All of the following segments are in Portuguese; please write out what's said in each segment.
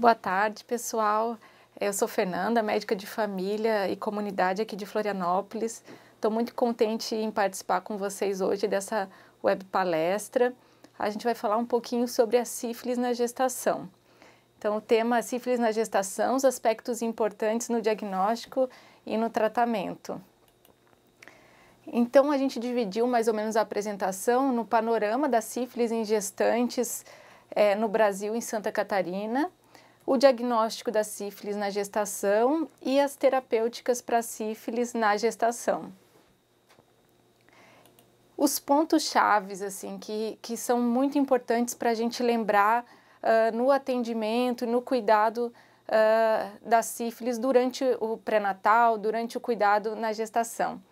Boa tarde, pessoal. Eu sou Fernanda, médica de família e comunidade aqui de Florianópolis. Estou muito contente em participar com vocês hoje dessa web palestra. A gente vai falar um pouquinho sobre a sífilis na gestação. Então, o tema sífilis na gestação, os aspectos importantes no diagnóstico e no tratamento. Então, a gente dividiu mais ou menos a apresentação no panorama da sífilis em gestantes é, no Brasil, em Santa Catarina, o diagnóstico da sífilis na gestação e as terapêuticas para sífilis na gestação. Os pontos chaves assim que, que são muito importantes para a gente lembrar uh, no atendimento, no cuidado uh, da sífilis durante o pré-natal, durante o cuidado na gestação.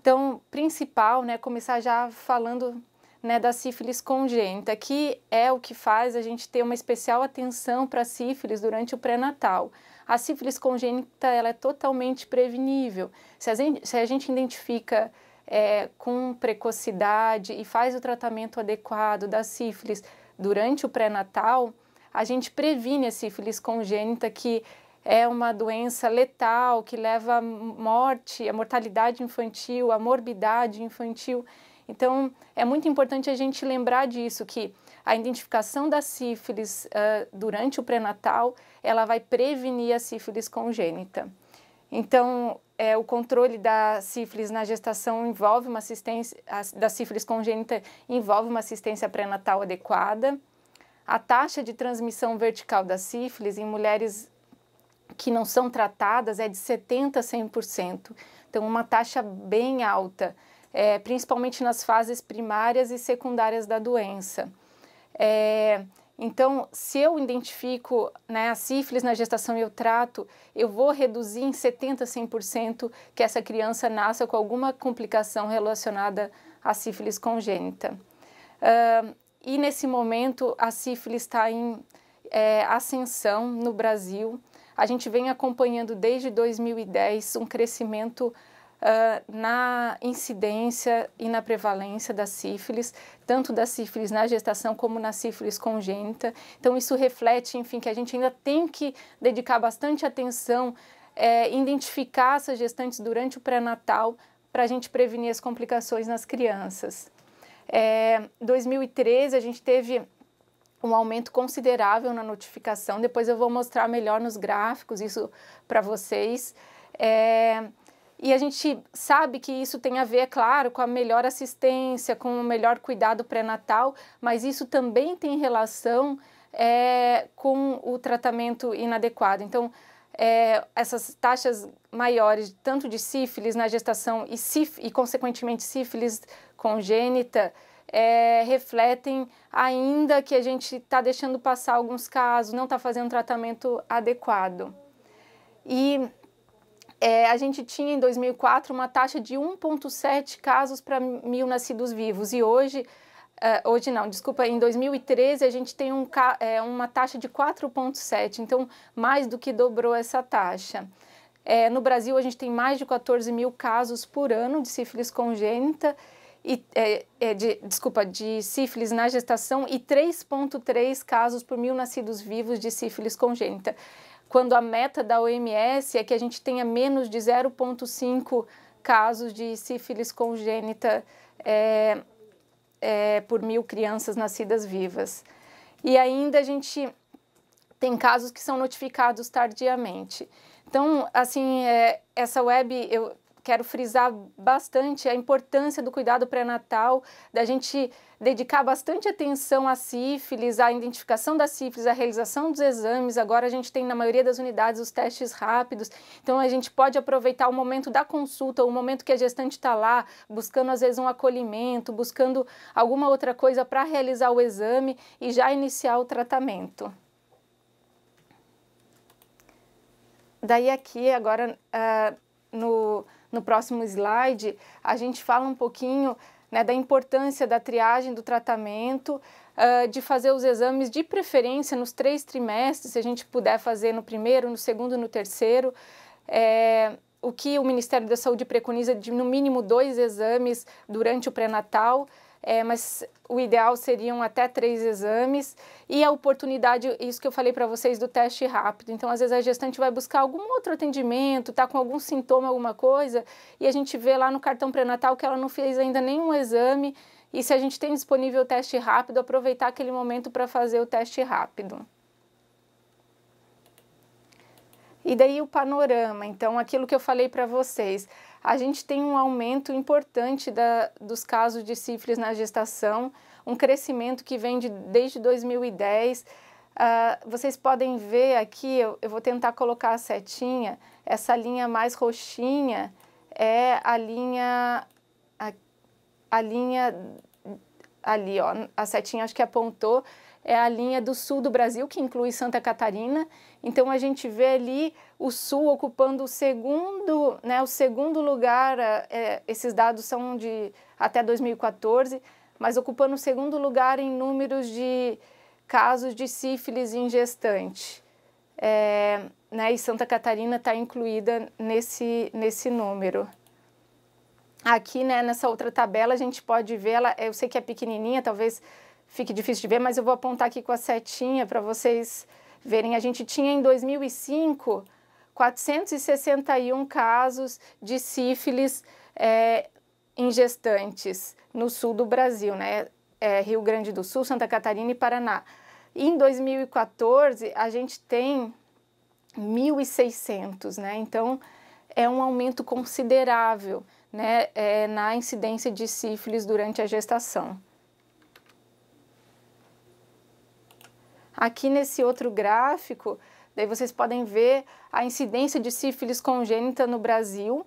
Então, principal, né, começar já falando né, da sífilis congênita, que é o que faz a gente ter uma especial atenção para a sífilis durante o pré-natal. A sífilis congênita ela é totalmente prevenível. Se a gente, se a gente identifica é, com precocidade e faz o tratamento adequado da sífilis durante o pré-natal, a gente previne a sífilis congênita, que é uma doença letal, que leva à morte, à mortalidade infantil, à morbidade infantil. Então, é muito importante a gente lembrar disso, que a identificação da sífilis uh, durante o pré-natal, ela vai prevenir a sífilis congênita. Então, é, o controle da sífilis na gestação envolve uma assistência, a, da sífilis congênita envolve uma assistência pré-natal adequada. A taxa de transmissão vertical da sífilis em mulheres que não são tratadas é de 70% a 100%. Então, uma taxa bem alta é, principalmente nas fases primárias e secundárias da doença. É, então, se eu identifico né, a sífilis na gestação e eu trato, eu vou reduzir em 70%, 100% que essa criança nasça com alguma complicação relacionada à sífilis congênita. Uh, e nesse momento, a sífilis está em é, ascensão no Brasil. A gente vem acompanhando desde 2010 um crescimento uh, na incidência e na prevalência da sífilis, tanto da sífilis na gestação como na sífilis congênita. Então, isso reflete, enfim, que a gente ainda tem que dedicar bastante atenção, é, identificar essas gestantes durante o pré-natal para a gente prevenir as complicações nas crianças. É, 2013 a gente teve um aumento considerável na notificação. Depois eu vou mostrar melhor nos gráficos isso para vocês. É, e a gente sabe que isso tem a ver, é claro, com a melhor assistência, com o melhor cuidado pré-natal, mas isso também tem relação é, com o tratamento inadequado. Então, é, essas taxas maiores, tanto de sífilis na gestação e, e consequentemente, sífilis congênita, é, refletem ainda que a gente está deixando passar alguns casos, não está fazendo um tratamento adequado. E é, a gente tinha em 2004 uma taxa de 1,7 casos para mil nascidos vivos e hoje é, hoje não, desculpa, em 2013 a gente tem um, é, uma taxa de 4,7, então mais do que dobrou essa taxa. É, no Brasil a gente tem mais de 14 mil casos por ano de sífilis congênita, e, é, é de, desculpa, de sífilis na gestação e 3,3 casos por mil nascidos vivos de sífilis congênita quando a meta da OMS é que a gente tenha menos de 0,5 casos de sífilis congênita é, é, por mil crianças nascidas vivas. E ainda a gente tem casos que são notificados tardiamente. Então, assim, é, essa web, eu quero frisar bastante a importância do cuidado pré-natal, da gente dedicar bastante atenção à sífilis, à identificação da sífilis, à realização dos exames. Agora a gente tem na maioria das unidades os testes rápidos, então a gente pode aproveitar o momento da consulta, o momento que a gestante está lá, buscando às vezes um acolhimento, buscando alguma outra coisa para realizar o exame e já iniciar o tratamento. Daí aqui agora uh, no no próximo slide, a gente fala um pouquinho né, da importância da triagem, do tratamento, uh, de fazer os exames de preferência nos três trimestres, se a gente puder fazer no primeiro, no segundo, no terceiro. É, o que o Ministério da Saúde preconiza de no mínimo dois exames durante o pré-natal é, mas o ideal seriam até três exames e a oportunidade, isso que eu falei para vocês do teste rápido. Então, às vezes a gestante vai buscar algum outro atendimento, está com algum sintoma, alguma coisa, e a gente vê lá no cartão pré-natal que ela não fez ainda nenhum exame. E se a gente tem disponível o teste rápido, aproveitar aquele momento para fazer o teste rápido. E daí o panorama, então aquilo que eu falei para vocês, a gente tem um aumento importante da, dos casos de sífilis na gestação, um crescimento que vem de, desde 2010. Uh, ah, vocês podem ver aqui, eu, eu, vou tentar colocar a setinha, essa linha mais roxinha é a linha, a, a linha ali, ó, a setinha acho que apontou, é a linha do sul do Brasil, que inclui Santa Catarina. Então a gente vê ali o sul ocupando o segundo, né, o segundo lugar, é, é esses dados são de até 2014, mas ocupando o segundo lugar em números de casos de sífilis em gestante. É, né, e Santa Catarina está incluída nesse, nesse número. Aqui, né, nessa outra tabela, a gente pode ver, ela, eu sei que é pequenininha, talvez fique difícil de ver, mas eu vou apontar aqui com a setinha para vocês verem. A gente tinha em 2005 461 casos de sífilis é, em gestantes no sul do Brasil, né? É, Rio Grande do Sul, Santa Catarina e Paraná. Em 2014, a gente tem 1.600, né? Então, é um aumento considerável né? É, na incidência de sífilis durante a gestação. Aqui nesse outro gráfico, daí vocês podem ver a incidência de sífilis congênita no Brasil,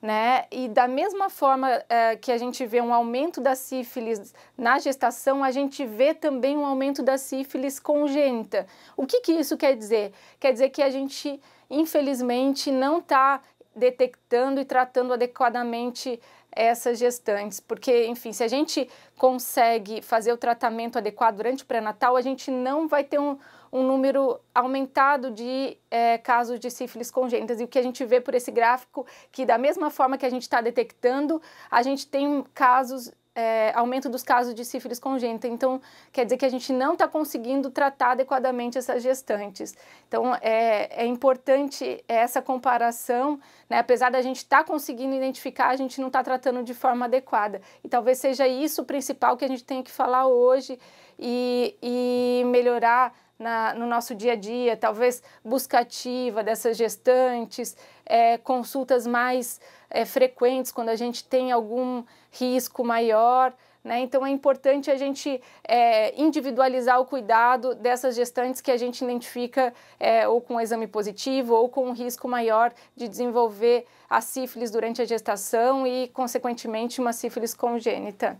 né? E da mesma forma é, que a gente vê um aumento da sífilis na gestação, a gente vê também um aumento da sífilis congênita. O que, que isso quer dizer? Quer dizer que a gente, infelizmente, não está detectando e tratando adequadamente essas gestantes, porque, enfim, se a gente consegue fazer o tratamento adequado durante o pré-natal, a gente não vai ter um, um número aumentado de é, casos de sífilis congênitas. E o que a gente vê por esse gráfico, que da mesma forma que a gente está detectando, a gente tem casos é, aumento dos casos de sífilis congênita. Então, quer dizer que a gente não está conseguindo tratar adequadamente essas gestantes. Então, é, é importante essa comparação, né? apesar da gente estar tá conseguindo identificar, a gente não está tratando de forma adequada. E talvez seja isso o principal que a gente tem que falar hoje e, e melhorar na, no nosso dia a dia, talvez buscativa dessas gestantes, é, consultas mais é, frequentes, quando a gente tem algum risco maior. Né? Então, é importante a gente é, individualizar o cuidado dessas gestantes que a gente identifica é, ou com um exame positivo ou com um risco maior de desenvolver a sífilis durante a gestação e, consequentemente, uma sífilis congênita.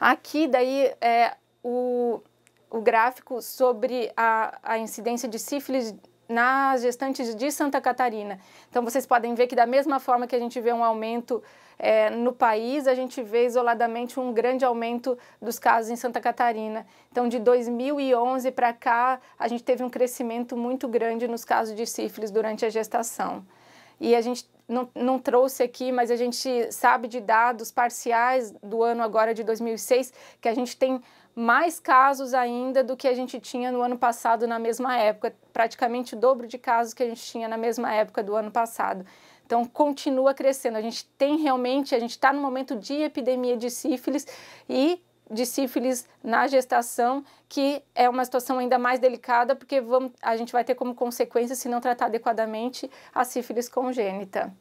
Aqui, daí, é, o, o gráfico sobre a, a incidência de sífilis nas gestantes de Santa Catarina. Então, vocês podem ver que, da mesma forma que a gente vê um aumento é, no país, a gente vê isoladamente um grande aumento dos casos em Santa Catarina. Então, de 2011 para cá, a gente teve um crescimento muito grande nos casos de sífilis durante a gestação. E a gente não, não, trouxe aqui, mas a gente sabe de dados parciais do ano agora de 2006 que a gente tem mais casos ainda do que a gente tinha no ano passado na mesma época, praticamente o dobro de casos que a gente tinha na mesma época do ano passado. Então, continua crescendo. A gente tem realmente, a gente está no momento de epidemia de sífilis e de sífilis na gestação, que é uma situação ainda mais delicada, porque vamos, a gente vai ter como consequência, se não tratar adequadamente, a sífilis congênita.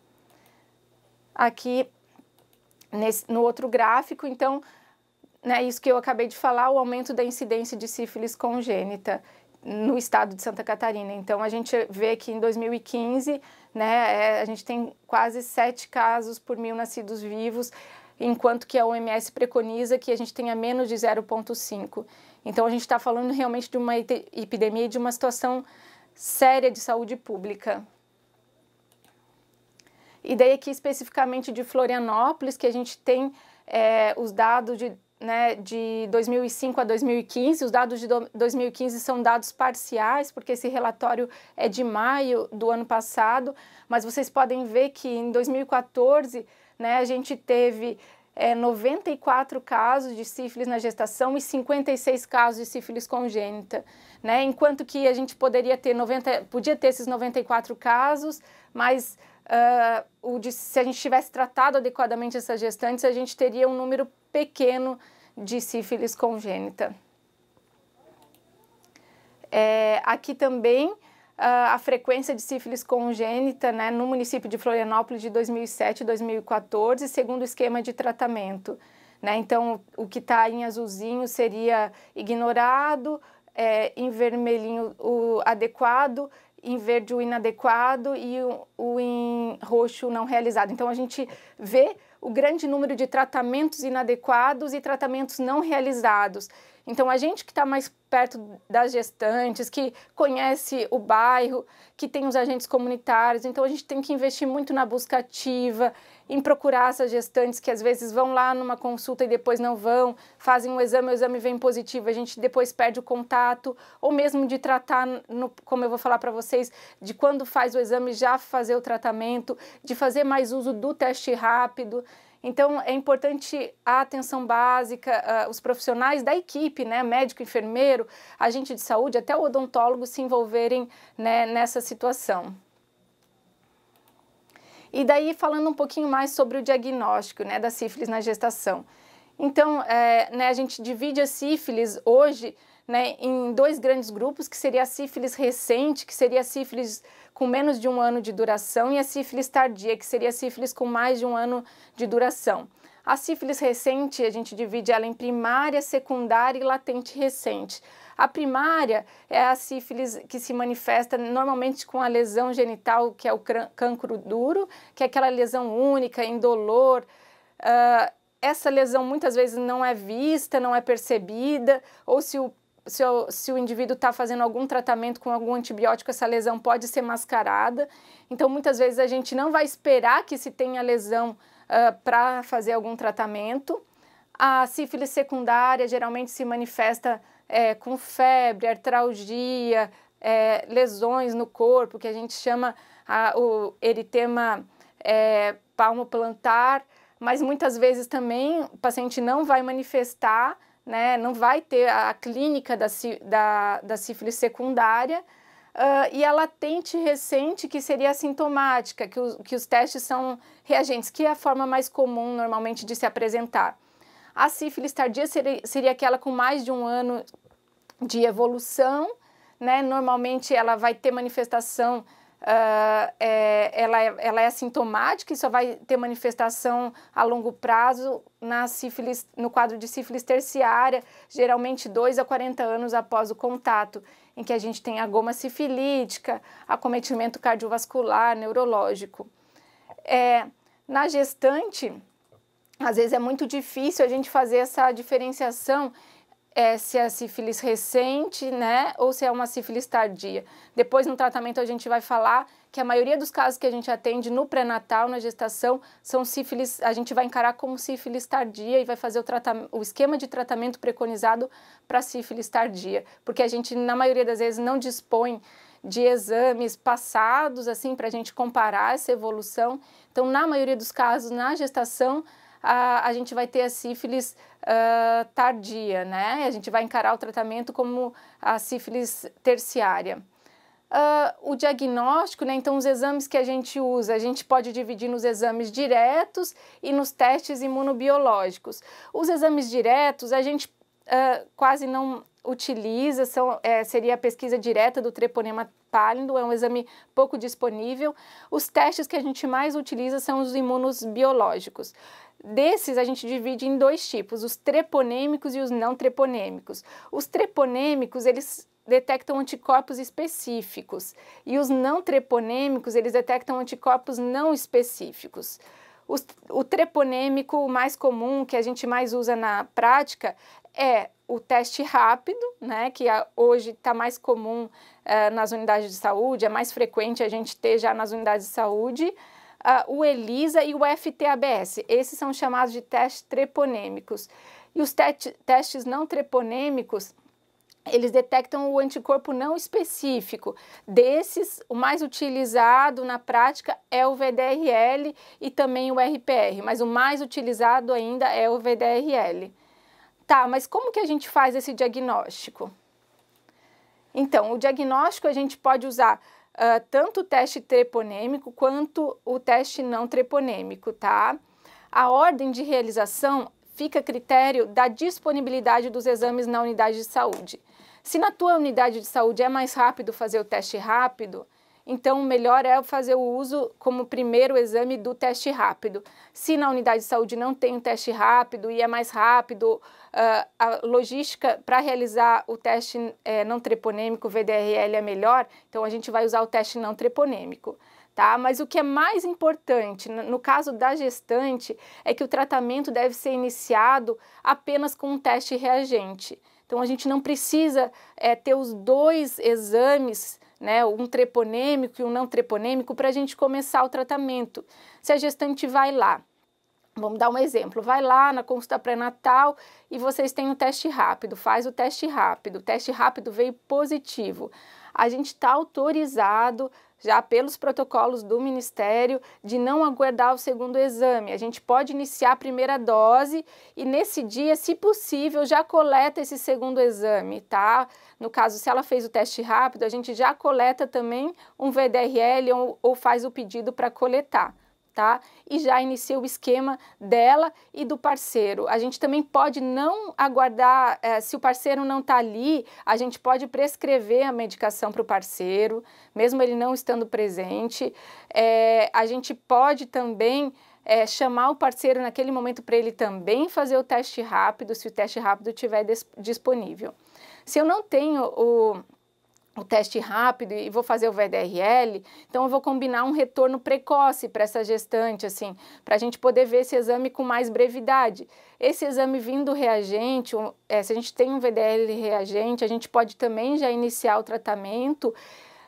Aqui, nesse, no outro gráfico, então, né, isso que eu acabei de falar, o aumento da incidência de sífilis congênita no estado de Santa Catarina. Então, a gente vê que em 2015, né, é, a gente tem quase sete casos por mil nascidos vivos, enquanto que a OMS preconiza que a gente tenha menos de 0,5. Então, a gente está falando realmente de uma epidemia e de uma situação séria de saúde pública. E daí aqui especificamente de Florianópolis, que a gente tem é, os dados de né, de 2005 a 2015. Os dados de 2015 são dados parciais, porque esse relatório é de maio do ano passado, mas vocês podem ver que em 2014 né, a gente teve é, eh, 94 casos de sífilis na gestação e 56 casos de sífilis congênita, né? Enquanto que a gente poderia ter 90, podia ter esses 94 casos, mas uh, o de, se a gente tivesse tratado adequadamente essas gestantes, a gente teria um número pequeno de sífilis congênita. É, aqui também uh, a frequência de sífilis congênita né, no município de Florianópolis de 2007 e 2014, segundo o esquema de tratamento. Né? Então, o que está em azulzinho seria ignorado, é, em vermelhinho o adequado em verde o inadequado e o, o em roxo não realizado. Então a gente vê o grande número de tratamentos inadequados e tratamentos não realizados. Então, a gente que está mais perto das gestantes, que conhece o bairro, que tem os agentes comunitários, então a gente tem que investir muito na busca ativa, em procurar essas gestantes que às vezes vão lá numa consulta e depois não vão, fazem um exame, o exame vem positivo, a gente depois perde o contato, ou mesmo de tratar, no, como eu vou falar para vocês, de quando faz o exame já fazer o tratamento, de fazer mais uso do teste rápido. Então, é importante a atenção básica, uh, os profissionais da equipe, né, médico, enfermeiro, agente de saúde, até o odontólogo se envolverem né, nessa situação. E daí falando um pouquinho mais sobre o diagnóstico né, da sífilis na gestação. Então, é, né, a gente divide a sífilis hoje né, em dois grandes grupos, que seria a sífilis recente, que seria a sífilis com menos de um ano de duração, e a sífilis tardia, que seria a sífilis com mais de um ano de duração. A sífilis recente, a gente divide ela em primária, secundária e latente recente. A primária é a sífilis que se manifesta normalmente com a lesão genital, que é o cancro duro, que é aquela lesão única, indolor. Uh, essa lesão muitas vezes não é vista, não é percebida, ou se o se o, se o, indivíduo está fazendo algum tratamento com algum antibiótico, essa lesão pode ser mascarada. Então, muitas vezes a gente não vai esperar que se tenha lesão uh, ah, para fazer algum tratamento. A sífilis secundária geralmente se manifesta é, com febre, artralgia, é, lesões no corpo, que a gente chama a, o eritema é, palmo plantar, mas muitas vezes também o paciente não vai manifestar, né, não vai ter a, a clínica da, da, da sífilis secundária, Uh, e a latente recente, que seria assintomática, que os, que os testes são reagentes, que é a forma mais comum normalmente de se apresentar. A sífilis tardia seria, seria aquela com mais de um ano de evolução, né? Normalmente ela vai ter manifestação Uh, é, ela, é, ela é assintomática e só vai ter manifestação a longo prazo na sífilis, no quadro de sífilis terciária, geralmente 2 a 40 anos após o contato, em que a gente tem a goma sifilítica, acometimento cardiovascular, neurológico. É, na gestante, às vezes é muito difícil a gente fazer essa diferenciação é, se é sífilis recente, né, ou se é uma sífilis tardia. Depois, no tratamento, a gente vai falar que a maioria dos casos que a gente atende no pré-natal, na gestação, são sífilis, a gente vai encarar como sífilis tardia e vai fazer o, o esquema de tratamento preconizado para sífilis tardia, porque a gente, na maioria das vezes, não dispõe de exames passados, assim, para a gente comparar essa evolução. Então, na maioria dos casos, na gestação, a, a gente vai ter a sífilis uh, tardia, né? A gente vai encarar o tratamento como a sífilis terciária. Uh, o diagnóstico, né? Então, os exames que a gente usa, a gente pode dividir nos exames diretos e nos testes imunobiológicos. Os exames diretos, a gente uh, quase não utiliza, são, é, seria a pesquisa direta do treponema pálido, é um exame pouco disponível. Os testes que a gente mais utiliza são os imunos biológicos. Desses a gente divide em dois tipos, os treponêmicos e os não treponêmicos. Os treponêmicos, eles detectam anticorpos específicos e os não treponêmicos, eles detectam anticorpos não específicos. O, o treponêmico mais comum, que a gente mais usa na prática, é o teste rápido, né, que hoje está mais comum uh, nas unidades de saúde, é mais frequente a gente ter já nas unidades de saúde, uh, o ELISA e o FTABS. Esses são chamados de testes treponêmicos. E os te testes não treponêmicos eles detectam o anticorpo não específico. Desses, o mais utilizado na prática é o VDRL e também o RPR, mas o mais utilizado ainda é o VDRL. Tá, mas como que a gente faz esse diagnóstico? Então, o diagnóstico a gente pode usar uh, tanto o teste treponêmico quanto o teste não treponêmico, tá? A ordem de realização fica a critério da disponibilidade dos exames na unidade de saúde. Se na tua unidade de saúde é mais rápido fazer o teste rápido, então, o melhor é fazer o uso como primeiro exame do teste rápido. Se na unidade de saúde não tem um teste rápido e é mais rápido, uh, a logística para realizar o teste é, não treponêmico, VDRL, é melhor, então a gente vai usar o teste não treponêmico. Tá? Mas o que é mais importante no caso da gestante é que o tratamento deve ser iniciado apenas com um teste reagente. Então a gente não precisa é, ter os dois exames né, um treponêmico e um não treponêmico para a gente começar o tratamento. Se a gestante vai lá, vamos dar um exemplo, vai lá na consulta pré-natal e vocês têm um teste rápido, faz o teste rápido, o teste rápido veio positivo. A gente está autorizado já pelos protocolos do Ministério, de não aguardar o segundo exame. A gente pode iniciar a primeira dose e, nesse dia, se possível, já coleta esse segundo exame, tá? No caso, se ela fez o teste rápido, a gente já coleta também um VDRL ou, ou faz o pedido para coletar tá? E já inicia o esquema dela e do parceiro. A gente também pode não aguardar, eh, se o parceiro não está ali, a gente pode prescrever a medicação para o parceiro, mesmo ele não estando presente. Eh, a gente pode também eh, chamar o parceiro naquele momento para ele também fazer o teste rápido, se o teste rápido estiver disponível. Se eu não tenho o o teste rápido e vou fazer o VDRL, então eu vou combinar um retorno precoce para essa gestante, assim, para a gente poder ver esse exame com mais brevidade. Esse exame vindo reagente, é, se a gente tem um VDRL reagente, a gente pode também já iniciar o tratamento,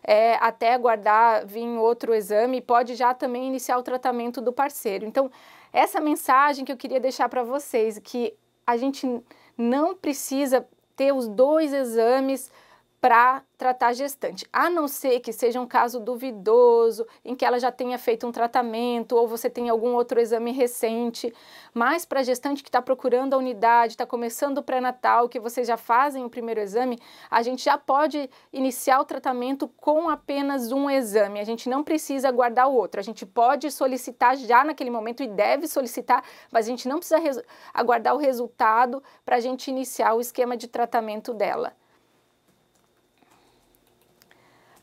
é, até aguardar vir outro exame, pode já também iniciar o tratamento do parceiro. Então, essa mensagem que eu queria deixar para vocês, que a gente não precisa ter os dois exames para tratar gestante, a não ser que seja um caso duvidoso, em que ela já tenha feito um tratamento ou você tem algum outro exame recente, mas para gestante que está procurando a unidade, está começando o pré-natal, que vocês já fazem o primeiro exame, a gente já pode iniciar o tratamento com apenas um exame, a gente não precisa guardar o outro, a gente pode solicitar já naquele momento e deve solicitar, mas a gente não precisa aguardar o resultado para a gente iniciar o esquema de tratamento dela.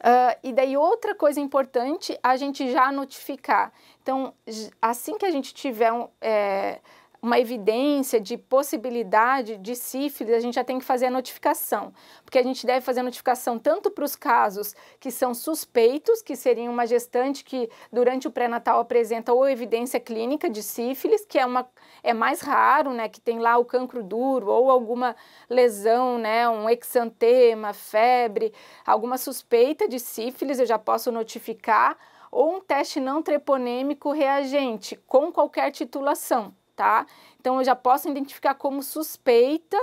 Uh, e daí outra coisa importante, a gente já notificar. Então, assim que a gente tiver um, é, uma evidência de possibilidade de sífilis, a gente já tem que fazer a notificação, porque a gente deve fazer a notificação tanto para os casos que são suspeitos, que seriam uma gestante que durante o pré-natal apresenta ou evidência clínica de sífilis, que é uma é mais raro, né, que tem lá o cancro duro ou alguma lesão, né, um exantema, febre, alguma suspeita de sífilis, eu já posso notificar ou um teste não treponêmico reagente com qualquer titulação tá? Então eu já posso identificar como suspeita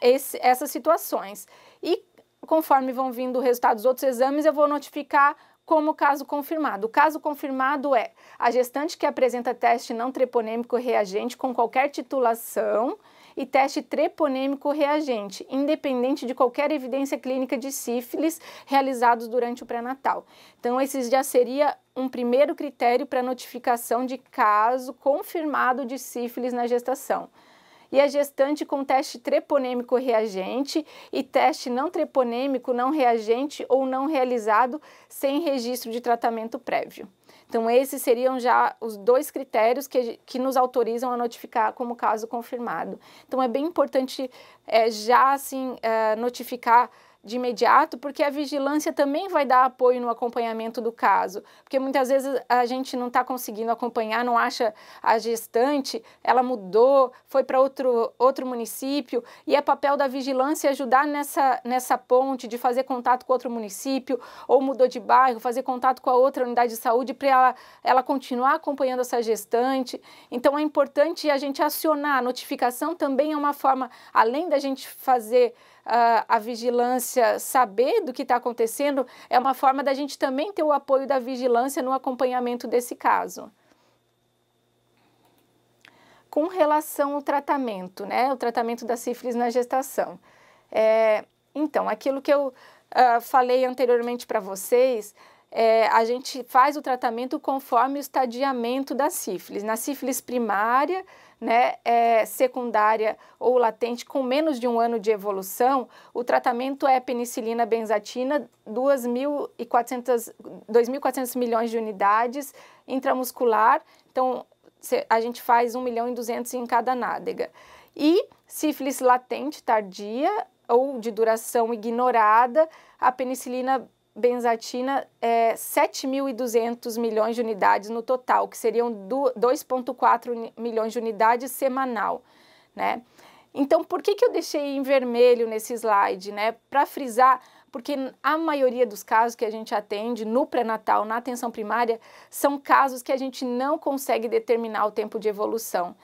esse, essas situações. E conforme vão vindo resultados dos outros exames, eu vou notificar como caso confirmado. O caso confirmado é a gestante que apresenta teste não treponêmico reagente com qualquer titulação e teste treponêmico reagente, independente de qualquer evidência clínica de sífilis realizados durante o pré-natal. Então, esses já seria um primeiro critério para notificação de caso confirmado de sífilis na gestação e a gestante com teste treponêmico reagente e teste não treponêmico não reagente ou não realizado sem registro de tratamento prévio. Então, esses seriam já os dois critérios que, que nos autorizam a notificar como caso confirmado. Então, é bem importante é, já assim, é, notificar de imediato, porque a vigilância também vai dar apoio no acompanhamento do caso, porque muitas vezes a gente não está conseguindo acompanhar, não acha a gestante, ela mudou, foi para outro, outro município, e é papel da vigilância ajudar nessa, nessa ponte de fazer contato com outro município, ou mudou de bairro, fazer contato com a outra unidade de saúde para ela, ela continuar acompanhando essa gestante. Então é importante a gente acionar, a notificação também é uma forma, além da gente fazer a, a vigilância saber do que está acontecendo, é uma forma da gente também ter o apoio da vigilância no acompanhamento desse caso com relação ao tratamento, né? O tratamento da sífilis na gestação. É, então, aquilo que eu uh, falei anteriormente para vocês, é, a gente faz o tratamento conforme o estadiamento da sífilis. Na sífilis primária, né, é, secundária ou latente com menos de um ano de evolução, o tratamento é penicilina benzatina, 2.400 milhões de unidades intramuscular. Então, a gente faz 1 milhão e 200 em cada nádega. E sífilis latente tardia ou de duração ignorada, a penicilina benzatina é, 7.200 milhões de unidades no total, que seriam 2,4 milhões de unidades semanal, né? Então, por que, que eu deixei em vermelho nesse slide, né? Para frisar, porque a maioria dos casos que a gente atende no pré-natal, na atenção primária, são casos que a gente não consegue determinar o tempo de evolução.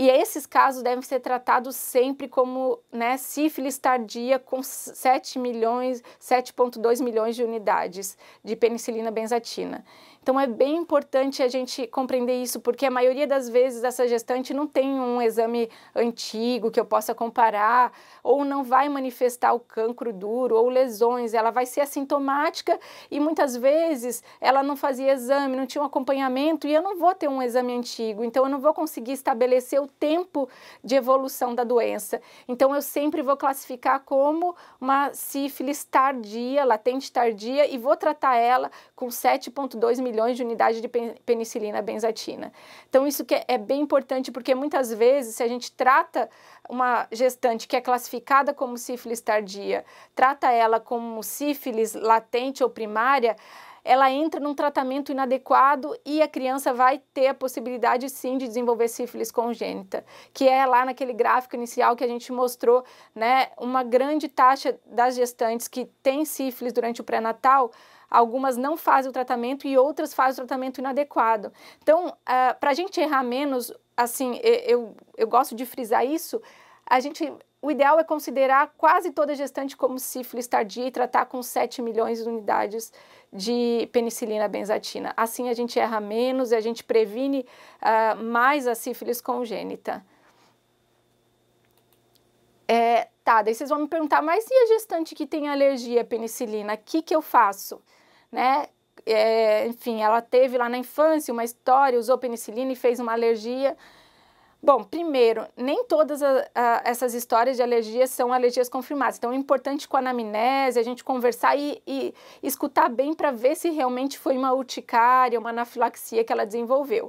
E esses casos devem ser tratados sempre como né, sífilis tardia com 7 milhões, 7,2 milhões de unidades de penicilina benzatina. Então é bem importante a gente compreender isso, porque a maioria das vezes essa gestante não tem um exame antigo que eu possa comparar, ou não vai manifestar o cancro duro ou lesões, ela vai ser assintomática e muitas vezes ela não fazia exame, não tinha um acompanhamento e eu não vou ter um exame antigo, então eu não vou conseguir estabelecer o tempo de evolução da doença. Então eu sempre vou classificar como uma sífilis tardia, latente tardia e vou tratar ela com 7.2 milímetros milhões de unidades de penicilina benzatina. Então, isso que é, é bem importante, porque muitas vezes, se a gente trata uma gestante que é classificada como sífilis tardia, trata ela como sífilis latente ou primária, ela entra num tratamento inadequado e a criança vai ter a possibilidade sim de desenvolver sífilis congênita, que é lá naquele gráfico inicial que a gente mostrou, né, uma grande taxa das gestantes que têm sífilis durante o pré-natal algumas não fazem o tratamento e outras fazem o tratamento inadequado. Então, uh, ah, para a gente errar menos, assim, eu, eu gosto de frisar isso, a gente o ideal é considerar quase toda gestante como sífilis tardia e tratar com 7 milhões de unidades de penicilina benzatina. Assim a gente erra menos e a gente previne uh, mais a sífilis congênita. É, tá, daí vocês vão me perguntar, mas e a gestante que tem alergia à penicilina? O que, que eu faço? né? É, enfim, ela teve lá na infância uma história, usou penicilina e fez uma alergia. Bom, primeiro, nem todas a, a, essas histórias de alergias são alergias confirmadas. Então, é importante com a anamnese a gente conversar e, e escutar bem para ver se realmente foi uma urticária, uma anafilaxia que ela desenvolveu.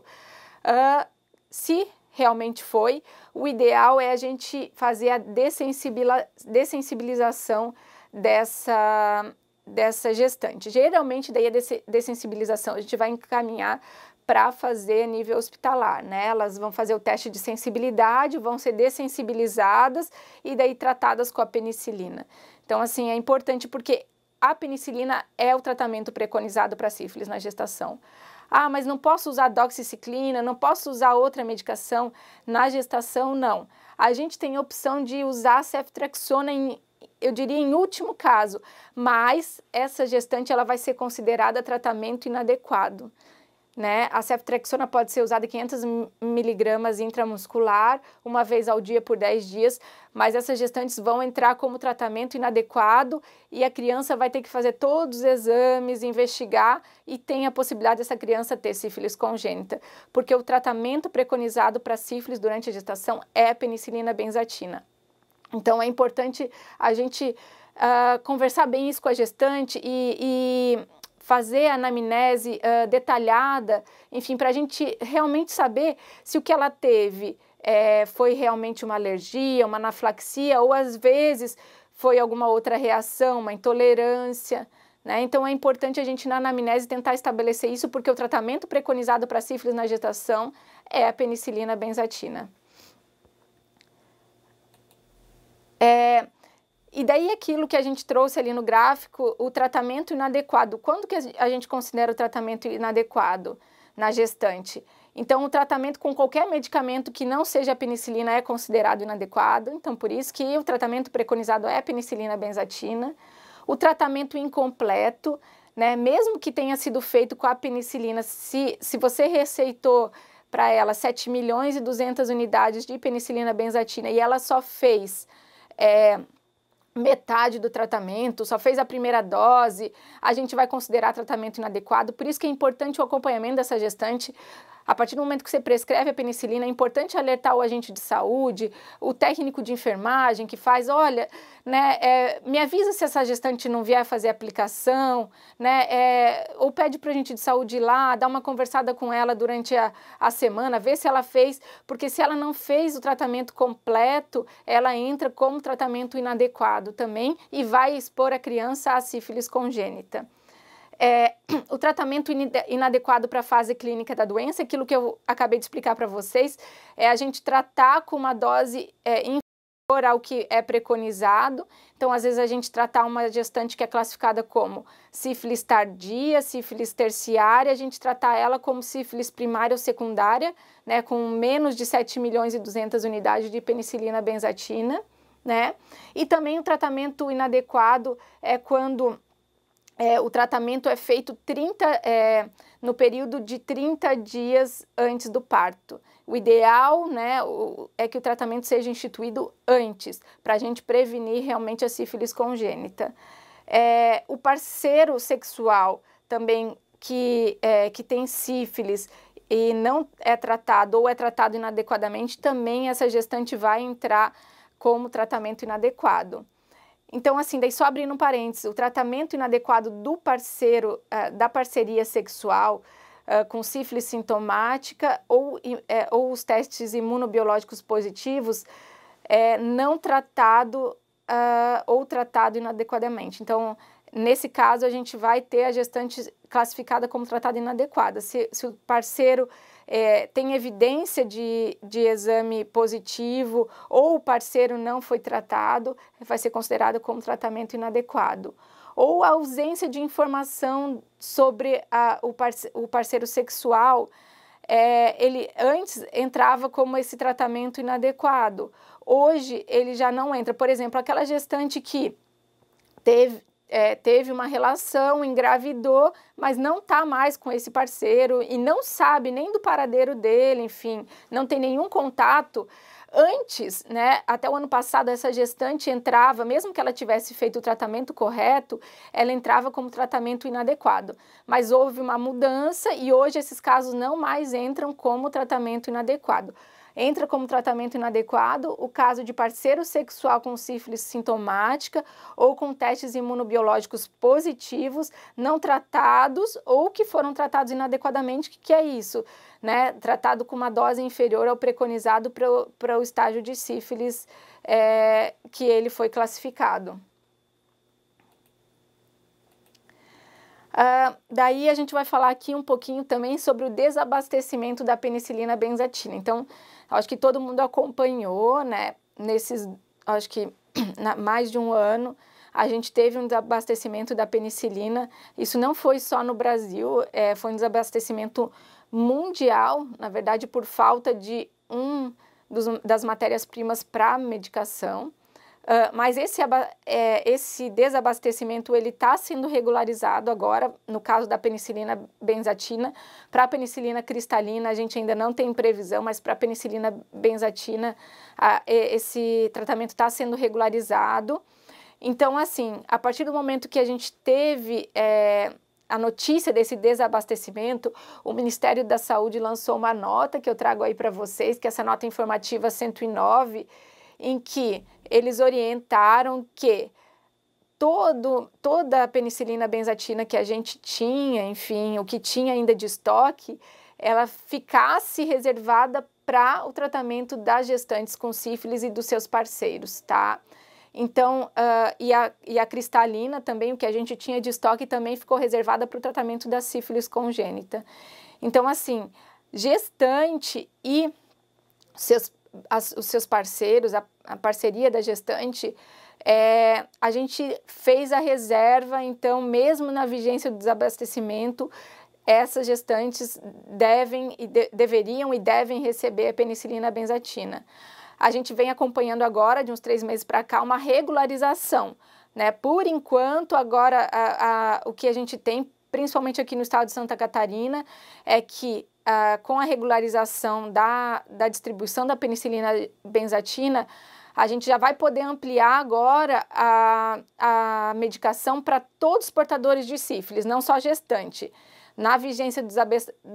Uh, se realmente foi, o ideal é a gente fazer a dessensibilização dessa dessa gestante. Geralmente, daí a dessensibilização a gente vai encaminhar para fazer nível hospitalar, né? Elas vão fazer o teste de sensibilidade, vão ser dessensibilizadas e daí tratadas com a penicilina. Então, assim, é importante porque a penicilina é o tratamento preconizado para sífilis na gestação. Ah, mas não posso usar doxiciclina, não posso usar outra medicação na gestação, não. A gente tem a opção de usar ceftriaxona em eu diria em último caso, mas essa gestante ela vai ser considerada tratamento inadequado. Né? A ceftrexona pode ser usada 500 miligramas intramuscular, uma vez ao dia por 10 dias, mas essas gestantes vão entrar como tratamento inadequado e a criança vai ter que fazer todos os exames, investigar e tem a possibilidade dessa criança ter sífilis congênita, porque o tratamento preconizado para sífilis durante a gestação é a penicilina benzatina. Então é importante a gente uh, conversar bem isso com a gestante e, e fazer a anamnese uh, detalhada, enfim, para a gente realmente saber se o que ela teve é, foi realmente uma alergia, uma anaflaxia ou às vezes foi alguma outra reação, uma intolerância. Né? Então é importante a gente na anamnese tentar estabelecer isso, porque o tratamento preconizado para sífilis na gestação é a penicilina benzatina. É, e daí aquilo que a gente trouxe ali no gráfico, o tratamento inadequado. Quando que a gente considera o tratamento inadequado na gestante? Então, o tratamento com qualquer medicamento que não seja a penicilina é considerado inadequado. Então, por isso que o tratamento preconizado é penicilina benzatina. O tratamento incompleto, né, mesmo que tenha sido feito com a penicilina, se, se você receitou para ela 7 milhões e 200 unidades de penicilina benzatina e ela só fez é, metade do tratamento, só fez a primeira dose, a gente vai considerar tratamento inadequado. Por isso que é importante o acompanhamento dessa gestante a partir do momento que você prescreve a penicilina, é importante alertar o agente de saúde, o técnico de enfermagem que faz, olha, né, é, me avisa se essa gestante não vier fazer aplicação, né, é, ou pede para o agente de saúde ir lá, dar uma conversada com ela durante a, a semana, ver se ela fez, porque se ela não fez o tratamento completo, ela entra como tratamento inadequado também e vai expor a criança à sífilis congênita. É, o tratamento inadequado para a fase clínica da doença, aquilo que eu acabei de explicar para vocês, é a gente tratar com uma dose é, inferior ao que é preconizado. Então, às vezes, a gente tratar uma gestante que é classificada como sífilis tardia, sífilis terciária, a gente tratar ela como sífilis primária ou secundária, né, com menos de 7 milhões e 200 unidades de penicilina benzatina. Né? E também o tratamento inadequado é quando é, o tratamento é feito 30, é, no período de 30 dias antes do parto. O ideal né, é que o tratamento seja instituído antes, para a gente prevenir realmente a sífilis congênita. É, o parceiro sexual também que, é, que tem sífilis e não é tratado ou é tratado inadequadamente, também essa gestante vai entrar como tratamento inadequado. Então, assim, daí só abrindo um parênteses, o tratamento inadequado do parceiro, uh, da parceria sexual uh, com sífilis sintomática ou, uh, ou os testes imunobiológicos positivos é não tratado ou tratado inadequadamente. Então, nesse caso, a gente vai ter a gestante classificada como tratada inadequada. Se, se o parceiro é, tem evidência de, de exame positivo ou o parceiro não foi tratado, vai ser considerado como tratamento inadequado ou a ausência de informação sobre a, o, parce, o, parceiro sexual, é, ele antes entrava como esse tratamento inadequado. Hoje ele já não entra. Por exemplo, aquela gestante que teve, é, teve uma relação, engravidou, mas não está mais com esse parceiro e não sabe nem do paradeiro dele, enfim, não tem nenhum contato. Antes, né, até o ano passado, essa gestante entrava, mesmo que ela tivesse feito o tratamento correto, ela entrava como tratamento inadequado. Mas houve uma mudança e hoje esses casos não mais entram como tratamento inadequado. Entra como tratamento inadequado o caso de parceiro sexual com sífilis sintomática ou com testes imunobiológicos positivos não tratados ou que foram tratados inadequadamente, que é isso, né? Tratado com uma dose inferior ao preconizado para o estágio de sífilis é, que ele foi classificado. Uh, daí a gente vai falar aqui um pouquinho também sobre o desabastecimento da penicilina benzatina. Então, Acho que todo mundo acompanhou, né? Nesses, acho que na, mais de um ano, a gente teve um desabastecimento da penicilina. Isso não foi só no Brasil, é, foi um desabastecimento mundial, na verdade, por falta de um dos, das matérias-primas para medicação. Ah, mas esse, é, esse desabastecimento ele está sendo regularizado agora, no caso da penicilina benzatina. Para a penicilina cristalina, a gente ainda não tem previsão, mas para a penicilina benzatina, esse tratamento está sendo regularizado. Então, assim, a partir do momento que a gente teve é, a notícia desse desabastecimento, o Ministério da Saúde lançou uma nota que eu trago aí para vocês, que é essa nota informativa 109, em que eles orientaram que todo, toda a penicilina benzatina que a gente tinha, enfim, o que tinha ainda de estoque, ela ficasse reservada para o tratamento das gestantes com sífilis e dos seus parceiros, tá? Então, uh, e, a, e a cristalina também, o que a gente tinha de estoque, também ficou reservada para o tratamento da sífilis congênita. Então, assim, gestante e seus as, os seus parceiros, a, a parceria da gestante, é, a gente fez a reserva, então, mesmo na vigência do desabastecimento, essas gestantes devem e de, deveriam e devem receber a penicilina benzatina. A gente vem acompanhando agora, de uns três meses para cá, uma regularização. Né? Por enquanto, agora a, a, o que a gente tem, principalmente aqui no estado de Santa Catarina, é que ah, com a regularização da, da distribuição da penicilina benzatina, a gente já vai poder ampliar agora a, a medicação para todos os portadores de sífilis, não só gestante. Na vigência do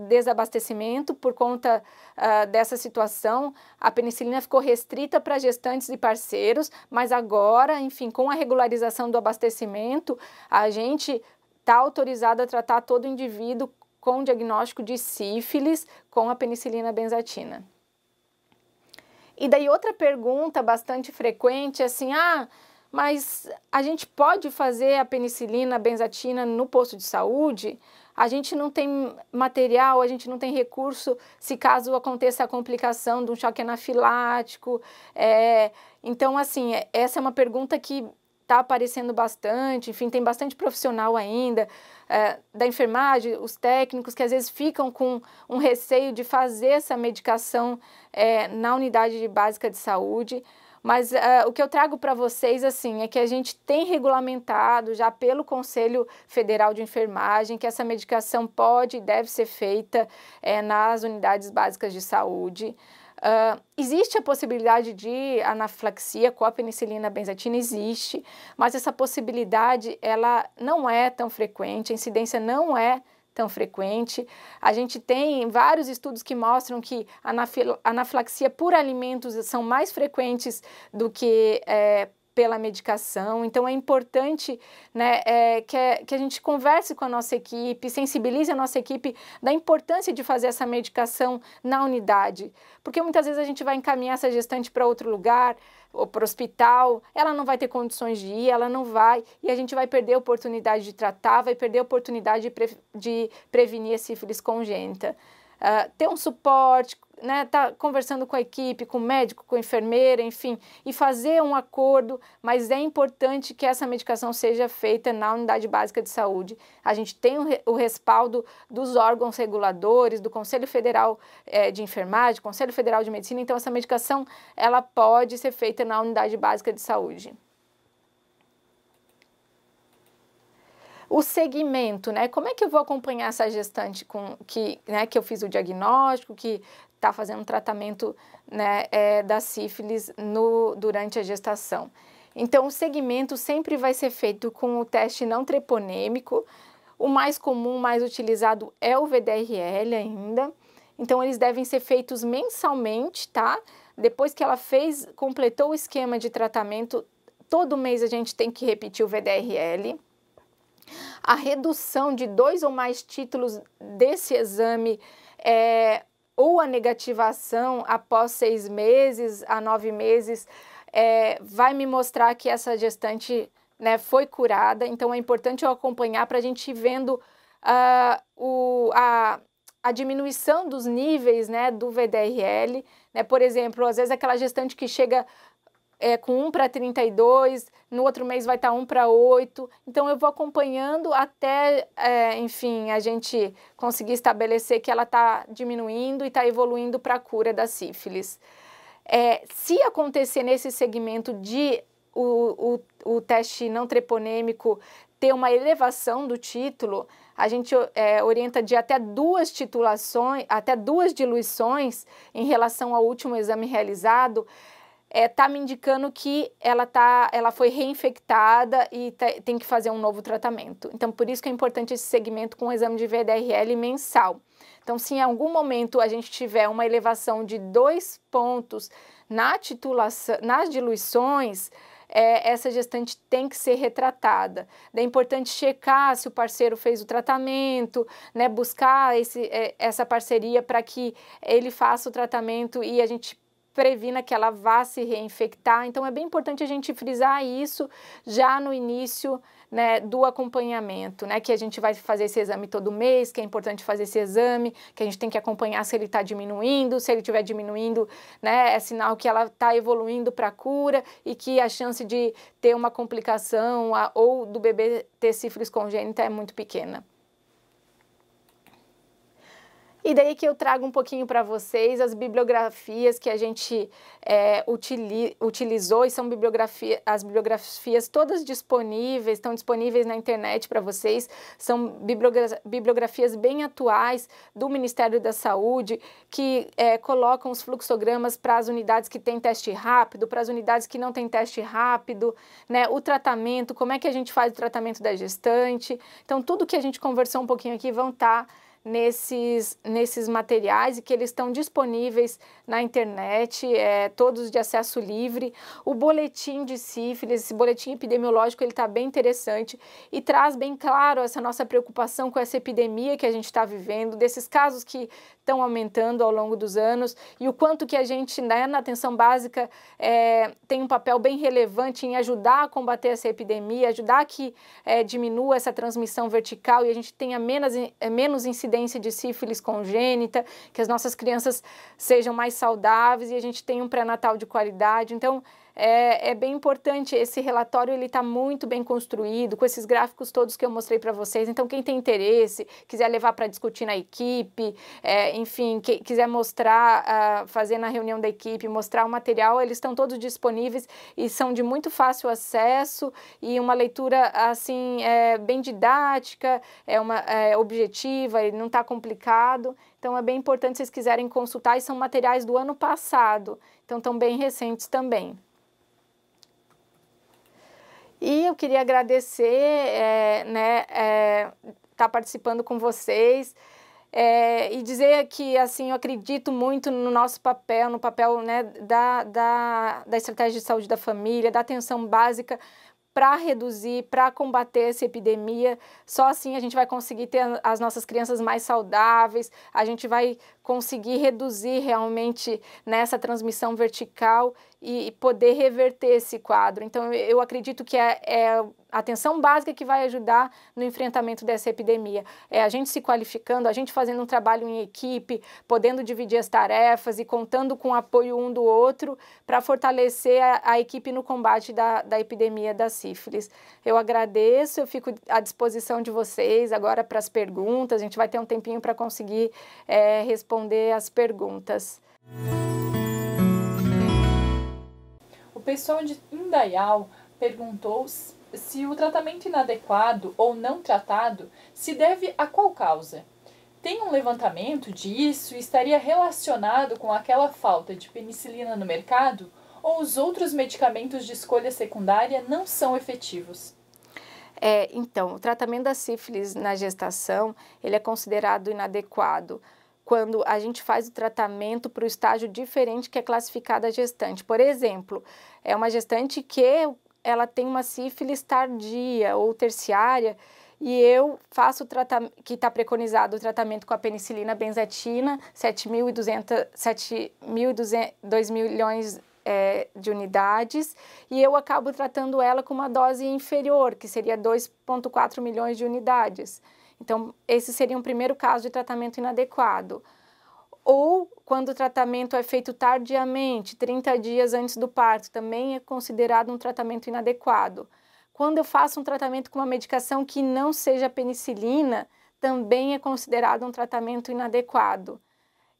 desabastecimento, por conta uh, dessa situação, a penicilina ficou restrita para gestantes e parceiros, mas agora, enfim, com a regularização do abastecimento, a gente está autorizado a tratar todo indivíduo com diagnóstico de sífilis com a penicilina benzatina. E daí outra pergunta bastante frequente é assim: "Ah, mas a gente pode fazer a penicilina benzatina no posto de saúde? A gente não tem material, a gente não tem recurso se caso aconteça a complicação de um choque anafilático. É, então, assim, essa é uma pergunta que está aparecendo bastante, enfim, tem bastante profissional ainda é, da enfermagem, os técnicos que às vezes ficam com um receio de fazer essa medicação é, na unidade básica de saúde. Mas é, o que eu trago para vocês, assim, é que a gente tem regulamentado já pelo Conselho Federal de Enfermagem que essa medicação pode e deve ser feita é, nas unidades básicas de saúde. Uh, existe a possibilidade de anaflaxia com a penicilina benzatina? Existe, mas essa possibilidade ela não é tão frequente, a incidência não é tão frequente. A gente tem vários estudos que mostram que anaflaxia por alimentos são mais frequentes do que é, pela medicação. Então é importante né, é, que, é, que a gente converse com a nossa equipe, sensibilize a nossa equipe da importância de fazer essa medicação na unidade. Porque muitas vezes a gente vai encaminhar essa gestante para outro lugar, ou para o hospital, ela não vai ter condições de ir, ela não vai, e a gente vai perder a oportunidade de tratar, vai perder a oportunidade de, pre de prevenir a sífilis congênita. Ah, ter um suporte, né, tá conversando com a equipe, com o médico, com a enfermeira, enfim, e fazer um acordo, mas é importante que essa medicação seja feita na unidade básica de saúde. A gente tem o, respaldo dos órgãos reguladores, do Conselho Federal eh, de Enfermagem, Conselho Federal de Medicina, então essa medicação ela pode ser feita na unidade básica de saúde. o segmento, né? Como é que eu vou acompanhar essa gestante com que, né, que eu fiz o diagnóstico, que está fazendo um tratamento né, é, da sífilis no, durante a gestação? Então, o segmento sempre vai ser feito com o teste não treponêmico. O mais comum, mais utilizado é o VDRL ainda. Então, eles devem ser feitos mensalmente, tá? Depois que ela fez, completou o esquema de tratamento, todo mês a gente tem que repetir o VDRL. A redução de dois ou mais títulos desse exame é, ou a negativação após seis meses a nove meses é, vai me mostrar que essa gestante né, foi curada. Então é importante eu acompanhar para a gente ir vendo uh, o, a, a diminuição dos níveis né, do VDRL. Né? Por exemplo, às vezes aquela gestante que chega é, com 1 para 32, no outro mês vai estar tá 1 para 8. Então eu vou acompanhando até, é, enfim, a gente conseguir estabelecer que ela está diminuindo e está evoluindo para a cura da sífilis. É, se acontecer nesse segmento de o, o, o teste não treponêmico ter uma elevação do título, a gente é, orienta de até duas titulações, até duas diluições em relação ao último exame realizado está é, me indicando que ela, tá, ela foi reinfectada e tá, tem que fazer um novo tratamento. Então, por isso que é importante esse segmento com o exame de VDRL mensal. Então, se em algum momento a gente tiver uma elevação de dois pontos na titulação, nas diluições, é, essa gestante tem que ser retratada. É importante checar se o parceiro fez o tratamento, né, buscar esse, é, essa parceria para que ele faça o tratamento e a gente previna né, que ela vá se reinfectar. Então, é bem importante a gente frisar isso já no início né, do acompanhamento, né, que a gente vai fazer esse exame todo mês, que é importante fazer esse exame, que a gente tem que acompanhar se ele está diminuindo, se ele estiver diminuindo, né, é sinal que ela está evoluindo para cura e que a chance de ter uma complicação a, ou do bebê ter sífilis congênita é muito pequena. E daí que eu trago um pouquinho para vocês as bibliografias que a gente é, utili utilizou e são bibliografia, as bibliografias todas disponíveis, estão disponíveis na internet para vocês. São bibliogra bibliografias bem atuais do Ministério da Saúde que é, colocam os fluxogramas para as unidades que têm teste rápido, para as unidades que não têm teste rápido, né? O tratamento, como é que a gente faz o tratamento da gestante. Então tudo que a gente conversou um pouquinho aqui vão estar tá nesses, nesses materiais e que eles estão disponíveis na internet, é, todos de acesso livre. O boletim de sífilis, esse boletim epidemiológico, ele está bem interessante e traz bem claro essa nossa preocupação com essa epidemia que a gente está vivendo, desses casos que estão aumentando ao longo dos anos e o quanto que a gente né, na atenção básica é, tem um papel bem relevante em ajudar a combater essa epidemia, ajudar que é, diminua essa transmissão vertical e a gente tenha menos, é, menos incidência de sífilis congênita, que as nossas crianças sejam mais saudáveis e a gente tenha um pré-natal de qualidade. Então, é, é, bem importante. Esse relatório ele está muito bem construído, com esses gráficos todos que eu mostrei para vocês. Então, quem tem interesse, quiser levar para discutir na equipe, é, enfim, que, quiser mostrar, uh, fazer na reunião da equipe, mostrar o material, eles estão todos disponíveis e são de muito fácil acesso e uma leitura assim é, bem didática, é uma é, objetiva e não está complicado. Então é bem importante se vocês quiserem consultar e são materiais do ano passado, então estão bem recentes também. E eu queria agradecer, é, né, é, tá participando com vocês é, e dizer que assim eu acredito muito no nosso papel, no papel né, da, da, da estratégia de saúde da família, da atenção básica para reduzir, para combater essa epidemia. Só assim a gente vai conseguir ter as nossas crianças mais saudáveis, a gente vai conseguir reduzir realmente nessa né, transmissão vertical e, poder reverter esse quadro. Então, eu acredito que é, é, a atenção básica que vai ajudar no enfrentamento dessa epidemia. É a gente se qualificando, a gente fazendo um trabalho em equipe, podendo dividir as tarefas e contando com o apoio um do outro para fortalecer a, a, equipe no combate da, da epidemia da sífilis. Eu agradeço, eu fico à disposição de vocês agora para as perguntas, a gente vai ter um tempinho para conseguir é, responder responder as perguntas. O pessoal de Indaial perguntou se o tratamento inadequado ou não tratado se deve a qual causa. Tem um levantamento disso e estaria relacionado com aquela falta de penicilina no mercado ou os outros medicamentos de escolha secundária não são efetivos? É, então, o tratamento da sífilis na gestação ele é considerado inadequado quando a gente faz o tratamento para o estágio diferente que é classificada a gestante. Por exemplo, é uma gestante que ela tem uma sífilis tardia ou terciária e eu faço o tratamento, que está preconizado o tratamento com a penicilina benzatina, 7.2 milhões é, de unidades, e eu acabo tratando ela com uma dose inferior, que seria 2,4 milhões de unidades. Então, esse seria um primeiro caso de tratamento inadequado. Ou quando o tratamento é feito tardiamente, 30 dias antes do parto, também é considerado um tratamento inadequado. Quando eu faço um tratamento com uma medicação que não seja penicilina, também é considerado um tratamento inadequado.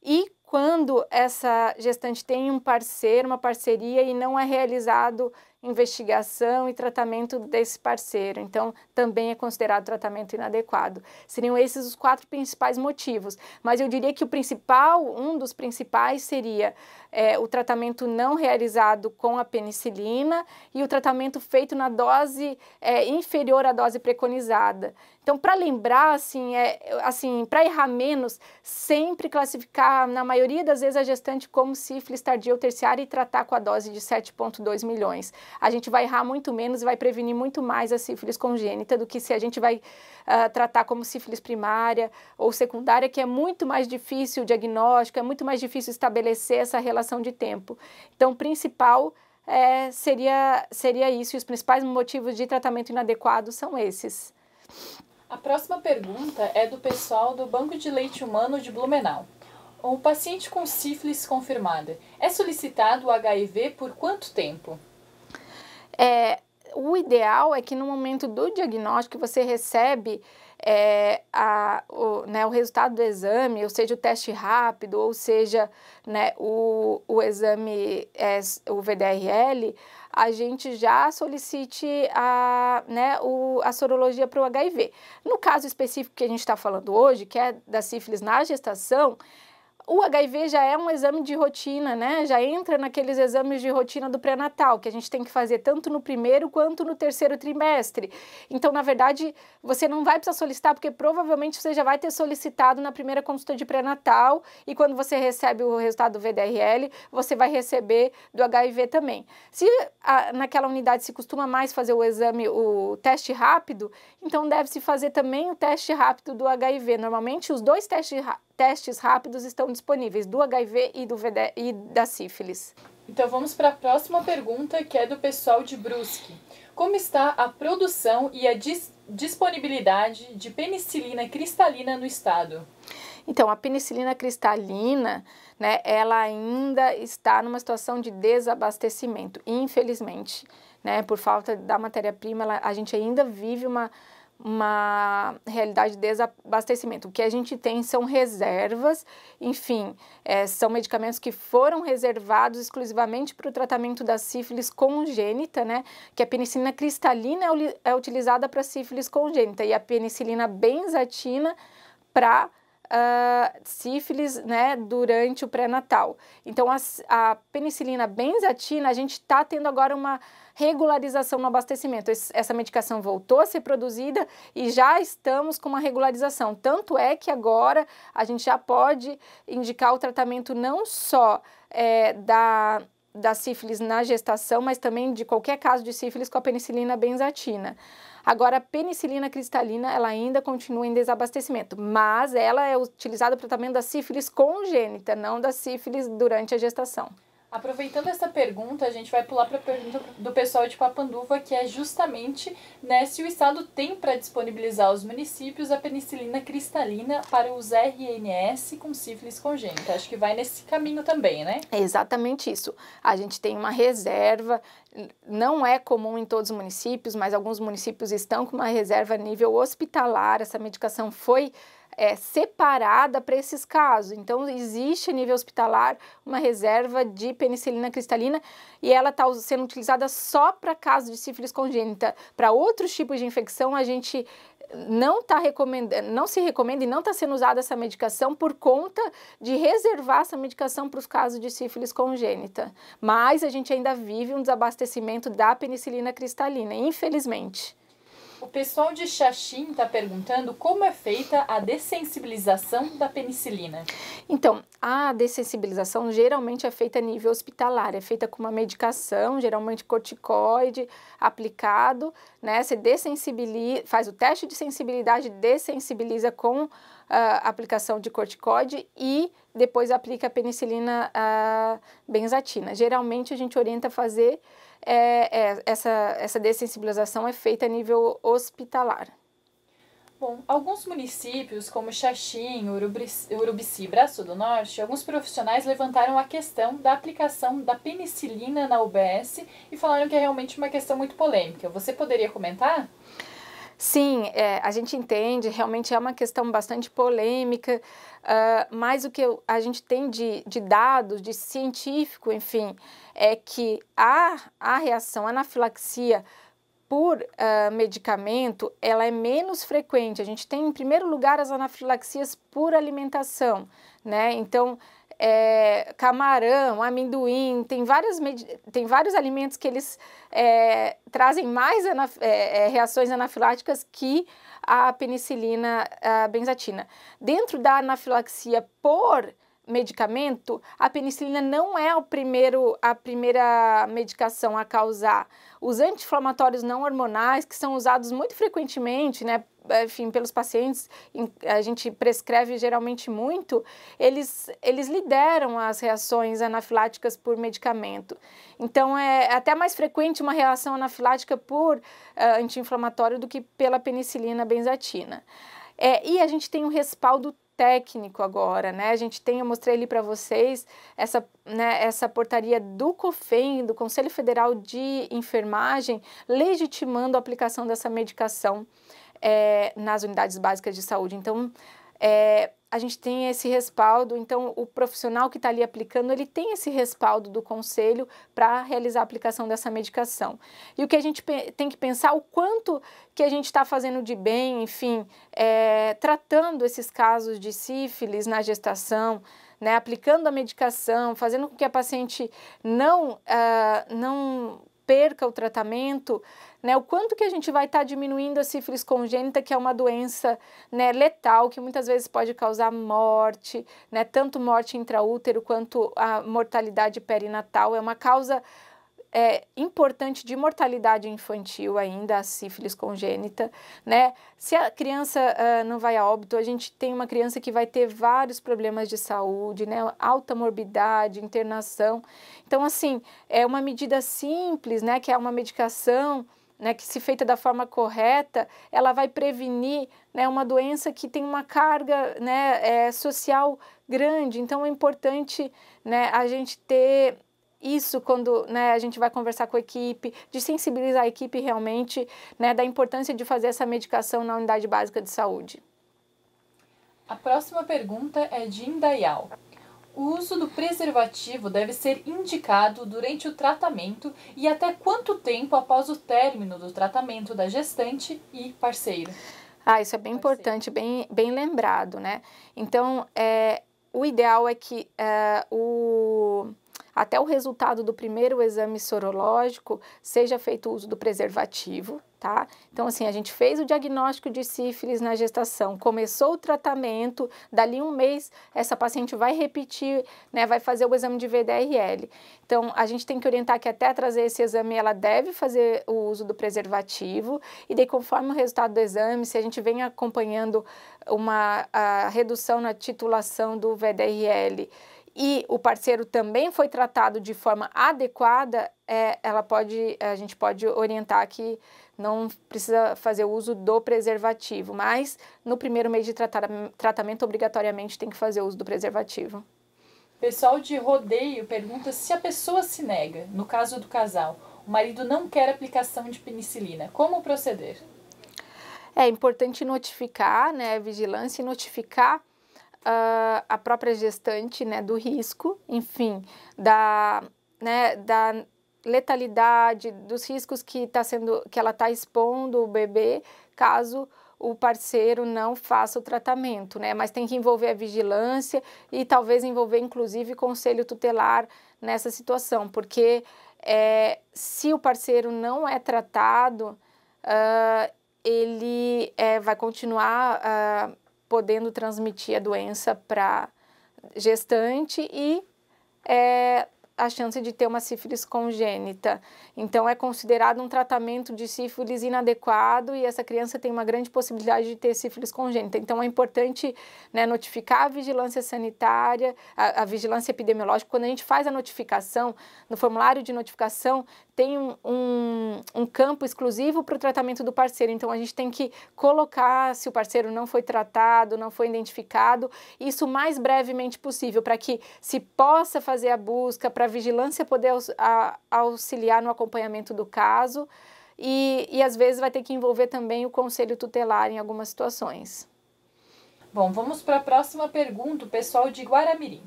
E quando essa gestante tem um parceiro, uma parceria e não é realizado investigação e tratamento desse parceiro. Então, também é considerado tratamento inadequado. Seriam esses os quatro principais motivos. Mas eu diria que o principal, um dos principais, seria é, o tratamento não realizado com a penicilina e o tratamento feito na dose é, inferior à dose preconizada. Então, para lembrar, assim, é, assim para errar menos, sempre classificar, na maioria das vezes, a gestante como sífilis tardia ou terciária e tratar com a dose de 7,2 milhões a gente vai errar muito menos e vai prevenir muito mais a sífilis congênita do que se a gente vai uh, tratar como sífilis primária ou secundária, que é muito mais difícil o diagnóstico, é muito mais difícil estabelecer essa relação de tempo. Então, o principal é, seria, seria isso, e os principais motivos de tratamento inadequado são esses. A próxima pergunta é do pessoal do Banco de Leite Humano de Blumenau. O paciente com sífilis confirmada é solicitado o HIV por quanto tempo? É, o ideal é que no momento do diagnóstico você recebe é, a, o, né, o, resultado do exame, ou seja, o teste rápido, ou seja, né, o, o, exame, é, o VDRL, a gente já solicite a, né, o, a sorologia para o HIV. No caso específico que a gente está falando hoje, que é da sífilis na gestação, o HIV já é um exame de rotina, né? Já entra naqueles exames de rotina do pré-natal, que a gente tem que fazer tanto no primeiro quanto no terceiro trimestre. Então, na verdade, você não vai precisar solicitar, porque provavelmente você já vai ter solicitado na primeira consulta de pré-natal, e quando você recebe o resultado do VDRL, você vai receber do HIV também. Se a, naquela unidade se costuma mais fazer o exame, o teste rápido, então deve-se fazer também o teste rápido do HIV. Normalmente, os dois testes testes rápidos estão disponíveis do HIV e, do VD, e da sífilis. Então vamos para a próxima pergunta, que é do pessoal de Brusque. Como está a produção e a dis disponibilidade de penicilina cristalina no estado? Então, a penicilina cristalina, né, ela ainda está numa situação de desabastecimento, infelizmente, né, por falta da matéria-prima, a gente ainda vive uma uma realidade de desabastecimento. O que a gente tem são reservas, enfim, é, são medicamentos que foram reservados exclusivamente para o tratamento da sífilis congênita, né? Que a penicilina cristalina é, é utilizada para sífilis congênita e a penicilina benzatina para uh, sífilis né, durante o pré-natal. Então, a, a, penicilina benzatina, a gente está tendo agora uma regularização no abastecimento. Esse, essa medicação voltou a ser produzida e já estamos com uma regularização. Tanto é que agora a gente já pode indicar o tratamento não só é, da da sífilis na gestação, mas também de qualquer caso de sífilis com a penicilina benzatina. Agora, a penicilina cristalina, ela ainda continua em desabastecimento, mas ela é utilizada para o tratamento da sífilis congênita, não da sífilis durante a gestação. Aproveitando essa pergunta, a gente vai pular para a pergunta do pessoal de Papanduva, que é justamente né, se o Estado tem para disponibilizar aos municípios a penicilina cristalina para os RNS com sífilis congênita. Acho que vai nesse caminho também, né? É exatamente isso. A gente tem uma reserva, não é comum em todos os municípios, mas alguns municípios estão com uma reserva a nível hospitalar. Essa medicação foi é, separada para esses casos. Então, existe a nível hospitalar uma reserva de penicilina cristalina e ela está sendo utilizada só para casos de sífilis congênita. Então, para outros tipos de infecção, a gente não tá recomendando, não se recomenda e não está sendo usada essa medicação por conta de reservar essa medicação para os casos de sífilis congênita. Mas a gente ainda vive um desabastecimento da penicilina cristalina, infelizmente. O pessoal de Xaxim está perguntando como é feita a dessensibilização da penicilina. Então, a dessensibilização geralmente é feita a nível hospitalar, é feita com uma medicação, geralmente corticoide aplicado, né? Você dessensibiliza, faz o teste de sensibilidade, dessensibiliza com a ah, aplicação de corticoide e depois aplica a penicilina a ah, benzatina. Geralmente a gente orienta a fazer é, é, essa, essa dessensibilização é feita a nível hospitalar? Bom, alguns municípios, como Xaxim, Urubici, Urubici Braço do Norte, alguns profissionais levantaram a questão da aplicação da penicilina na UBS e falaram que é realmente uma questão muito polêmica. Você poderia comentar? Sim, é, a gente entende, realmente é uma questão bastante polêmica uh, mas o que eu, a gente tem de, de, dados, de científico, enfim, é que a, a reação, a anafilaxia por uh, medicamento, ela é menos frequente. A gente tem, em primeiro lugar, as anafilaxias por alimentação, né? Então, é, camarão, amendoim, tem, vários tem vários alimentos que eles é, trazem mais anaf é, é, reações anafiláticas que a penicilina a benzatina. Dentro da anafilaxia por medicamento, a penicilina não é o primeiro, a primeira medicação a causar. Os anti-inflamatórios não hormonais, que são usados muito frequentemente, né, enfim, pelos pacientes, a gente prescreve geralmente muito, eles, eles lideram as reações anafiláticas por medicamento. Então, é até mais frequente uma reação anafilática por uh, anti-inflamatório do que pela penicilina benzatina. É, e a gente tem um respaldo técnico agora, né? A gente tem, eu mostrei ali para vocês essa, né, essa portaria do COFEN, do Conselho Federal de Enfermagem, legitimando a aplicação dessa medicação é, nas unidades básicas de saúde. Então, é, a gente tem esse respaldo, então o profissional que está ali aplicando, ele tem esse respaldo do conselho para realizar a aplicação dessa medicação. E o que a gente tem que pensar, o quanto que a gente está fazendo de bem, enfim, é, tratando esses casos de sífilis na gestação, né, aplicando a medicação, fazendo com que a paciente não, uh, não perca o tratamento, né? O quanto que a gente vai estar tá diminuindo a sífilis congênita, que é uma doença né, letal, que muitas vezes pode causar morte, né? Tanto morte intraútero quanto a mortalidade perinatal. É uma causa é, importante de mortalidade infantil ainda, a sífilis congênita, né? Se a criança uh, não vai a óbito, a gente tem uma criança que vai ter vários problemas de saúde, né? Alta morbidade, internação. Então, assim, é uma medida simples, né? Que é uma medicação né, que se feita da forma correta, ela vai prevenir né, uma doença que tem uma carga né, é, social grande. Então é importante né, a gente ter isso quando né, a gente vai conversar com a equipe, de sensibilizar a equipe realmente né, da importância de fazer essa medicação na unidade básica de saúde. A próxima pergunta é de Indaial. O uso do preservativo deve ser indicado durante o tratamento e até quanto tempo após o término do tratamento da gestante e parceira. Ah, isso é bem importante, bem, bem lembrado, né? Então, é, o ideal é que é, o, até o resultado do primeiro exame sorológico seja feito o uso do preservativo, tá? Então, assim, a gente fez o diagnóstico de sífilis na gestação, começou o tratamento, dali um mês essa paciente vai repetir, né, vai fazer o exame de VDRL. Então, a gente tem que orientar que até trazer esse exame ela deve fazer o uso do preservativo e daí conforme o resultado do exame, se a gente vem acompanhando uma redução na titulação do VDRL e o parceiro também foi tratado de forma adequada, é, ela pode, a gente pode orientar que não precisa fazer uso do preservativo, mas no primeiro mês de tratamento, obrigatoriamente tem que fazer uso do preservativo. Pessoal de rodeio pergunta se a pessoa se nega, no caso do casal, o marido não quer aplicação de penicilina, como proceder? É importante notificar, né, vigilância e notificar uh, a própria gestante, né, do risco, enfim, da, né, da letalidade, dos riscos que, tá sendo, que ela está expondo o bebê, caso o parceiro não faça o tratamento, né? Mas tem que envolver a vigilância e talvez envolver, inclusive, conselho tutelar nessa situação, porque é, se o parceiro não é tratado, uh, ele é, vai continuar uh, podendo transmitir a doença para gestante e é, a chance de ter uma sífilis congênita. Então, é considerado um tratamento de sífilis inadequado e essa criança tem uma grande possibilidade de ter sífilis congênita. Então, é importante né, notificar a vigilância sanitária, a, a, vigilância epidemiológica. Quando a gente faz a notificação, no formulário de notificação, tem um, um, um campo exclusivo para o tratamento do parceiro. Então, a gente tem que colocar se o parceiro não foi tratado, não foi identificado, isso o mais brevemente possível, para que se possa fazer a busca, para para a vigilância poder auxiliar no acompanhamento do caso e, e às vezes vai ter que envolver também o conselho tutelar em algumas situações. Bom, vamos para a próxima pergunta, o pessoal de Guaramirim.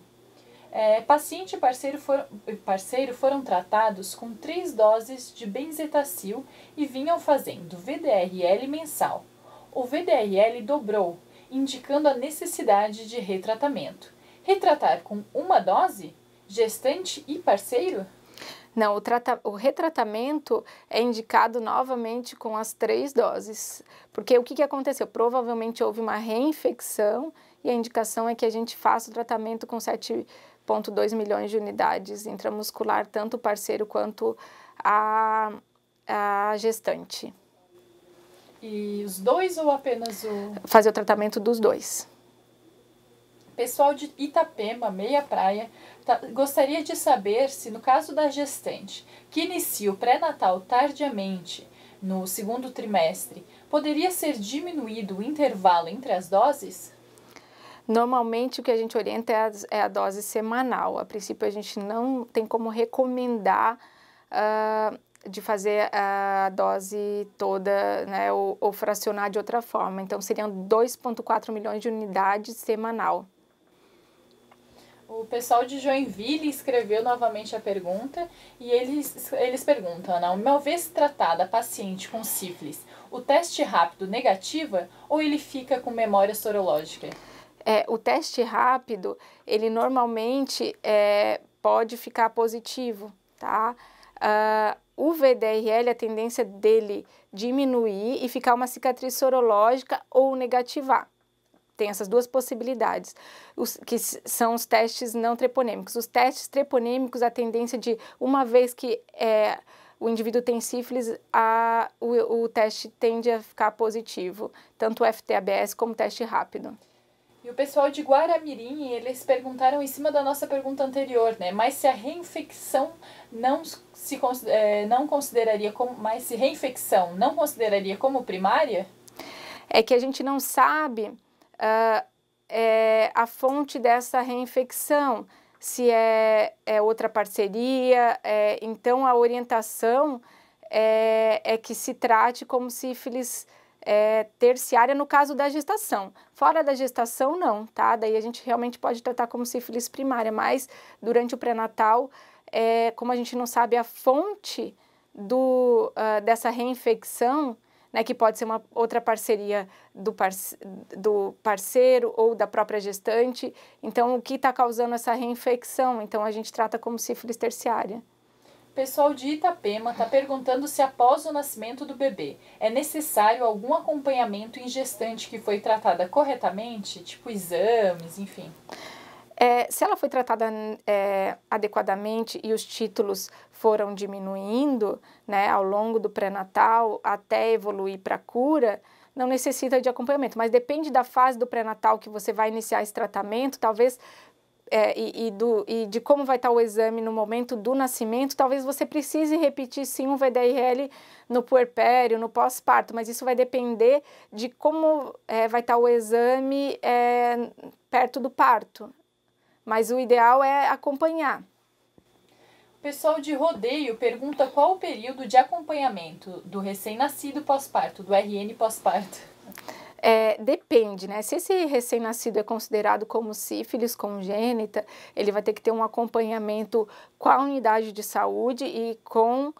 É, paciente e parceiro, for, parceiro foram tratados com três doses de benzetacil e vinham fazendo VDRL mensal. O VDRL dobrou, indicando a necessidade de retratamento. Retratar com uma dose gestante e parceiro? Não, o, trata, o retratamento é indicado novamente com as três doses. Porque o que, que aconteceu? Provavelmente houve uma reinfecção e a indicação é que a gente faça o tratamento com 7,2 milhões de unidades intramuscular, tanto o parceiro quanto a, a gestante. E os dois ou apenas o. Fazer o tratamento dos dois pessoal de Itapema, Meia Praia, tá, gostaria de saber se, no caso da gestante, que inicia o pré-natal tardiamente, no segundo trimestre, poderia ser diminuído o intervalo entre as doses? Normalmente o que a gente orienta é a, é a dose semanal. A princípio a gente não tem como recomendar uh, de fazer a dose toda, né, ou, ou fracionar de outra forma. Então seriam 2,4 milhões de unidades semanal. O pessoal de Joinville escreveu novamente a pergunta e eles, eles perguntam, Ana, Uma vez tratada a paciente com sífilis, o teste rápido negativa ou ele fica com memória sorológica? É, o teste rápido, ele normalmente é, pode ficar positivo, tá? Uh, o VDRL, a tendência dele diminuir e ficar uma cicatriz sorológica ou negativar tem essas duas possibilidades, os, que são os testes não treponêmicos. Os testes treponêmicos, a tendência de, uma vez que é, o indivíduo tem sífilis, a, o, o, teste tende a ficar positivo, tanto o FTABS como o teste rápido. E o pessoal de Guaramirim, eles perguntaram em cima da nossa pergunta anterior, né? Mas se a reinfecção não se é, não consideraria como, mas se reinfecção não consideraria como primária? É que a gente não sabe uh, é a fonte dessa reinfecção, se é, é outra parceria. É, então, a orientação é, é que se trate como sífilis é, terciária no caso da gestação. Fora da gestação, não, tá? Daí a gente realmente pode tratar como sífilis primária, mas durante o pré-natal, é, como a gente não sabe a fonte do, uh, dessa reinfecção, né, que pode ser uma outra parceria do, do parceiro ou da própria gestante. Então, o que está causando essa reinfecção? Então, a gente trata como sífilis terciária. Pessoal de Itapema está perguntando se após o nascimento do bebê é necessário algum acompanhamento em gestante que foi tratada corretamente, tipo exames, enfim. É, se ela foi tratada é, adequadamente e os títulos foram diminuindo né, ao longo do pré-natal até evoluir para cura, não necessita de acompanhamento, mas depende da fase do pré-natal que você vai iniciar esse tratamento, talvez é, e, e, do, e, de como vai estar tá o exame no momento do nascimento, talvez você precise repetir sim um VDRL no puerpério, no pós-parto, mas isso vai depender de como é, vai estar tá o exame é, perto do parto mas o ideal é acompanhar. O pessoal de rodeio pergunta qual o período de acompanhamento do recém-nascido pós-parto, do RN pós-parto. É, depende, né? Se esse recém-nascido é considerado como sífilis congênita, ele vai ter que ter um acompanhamento com a unidade de saúde e com uh,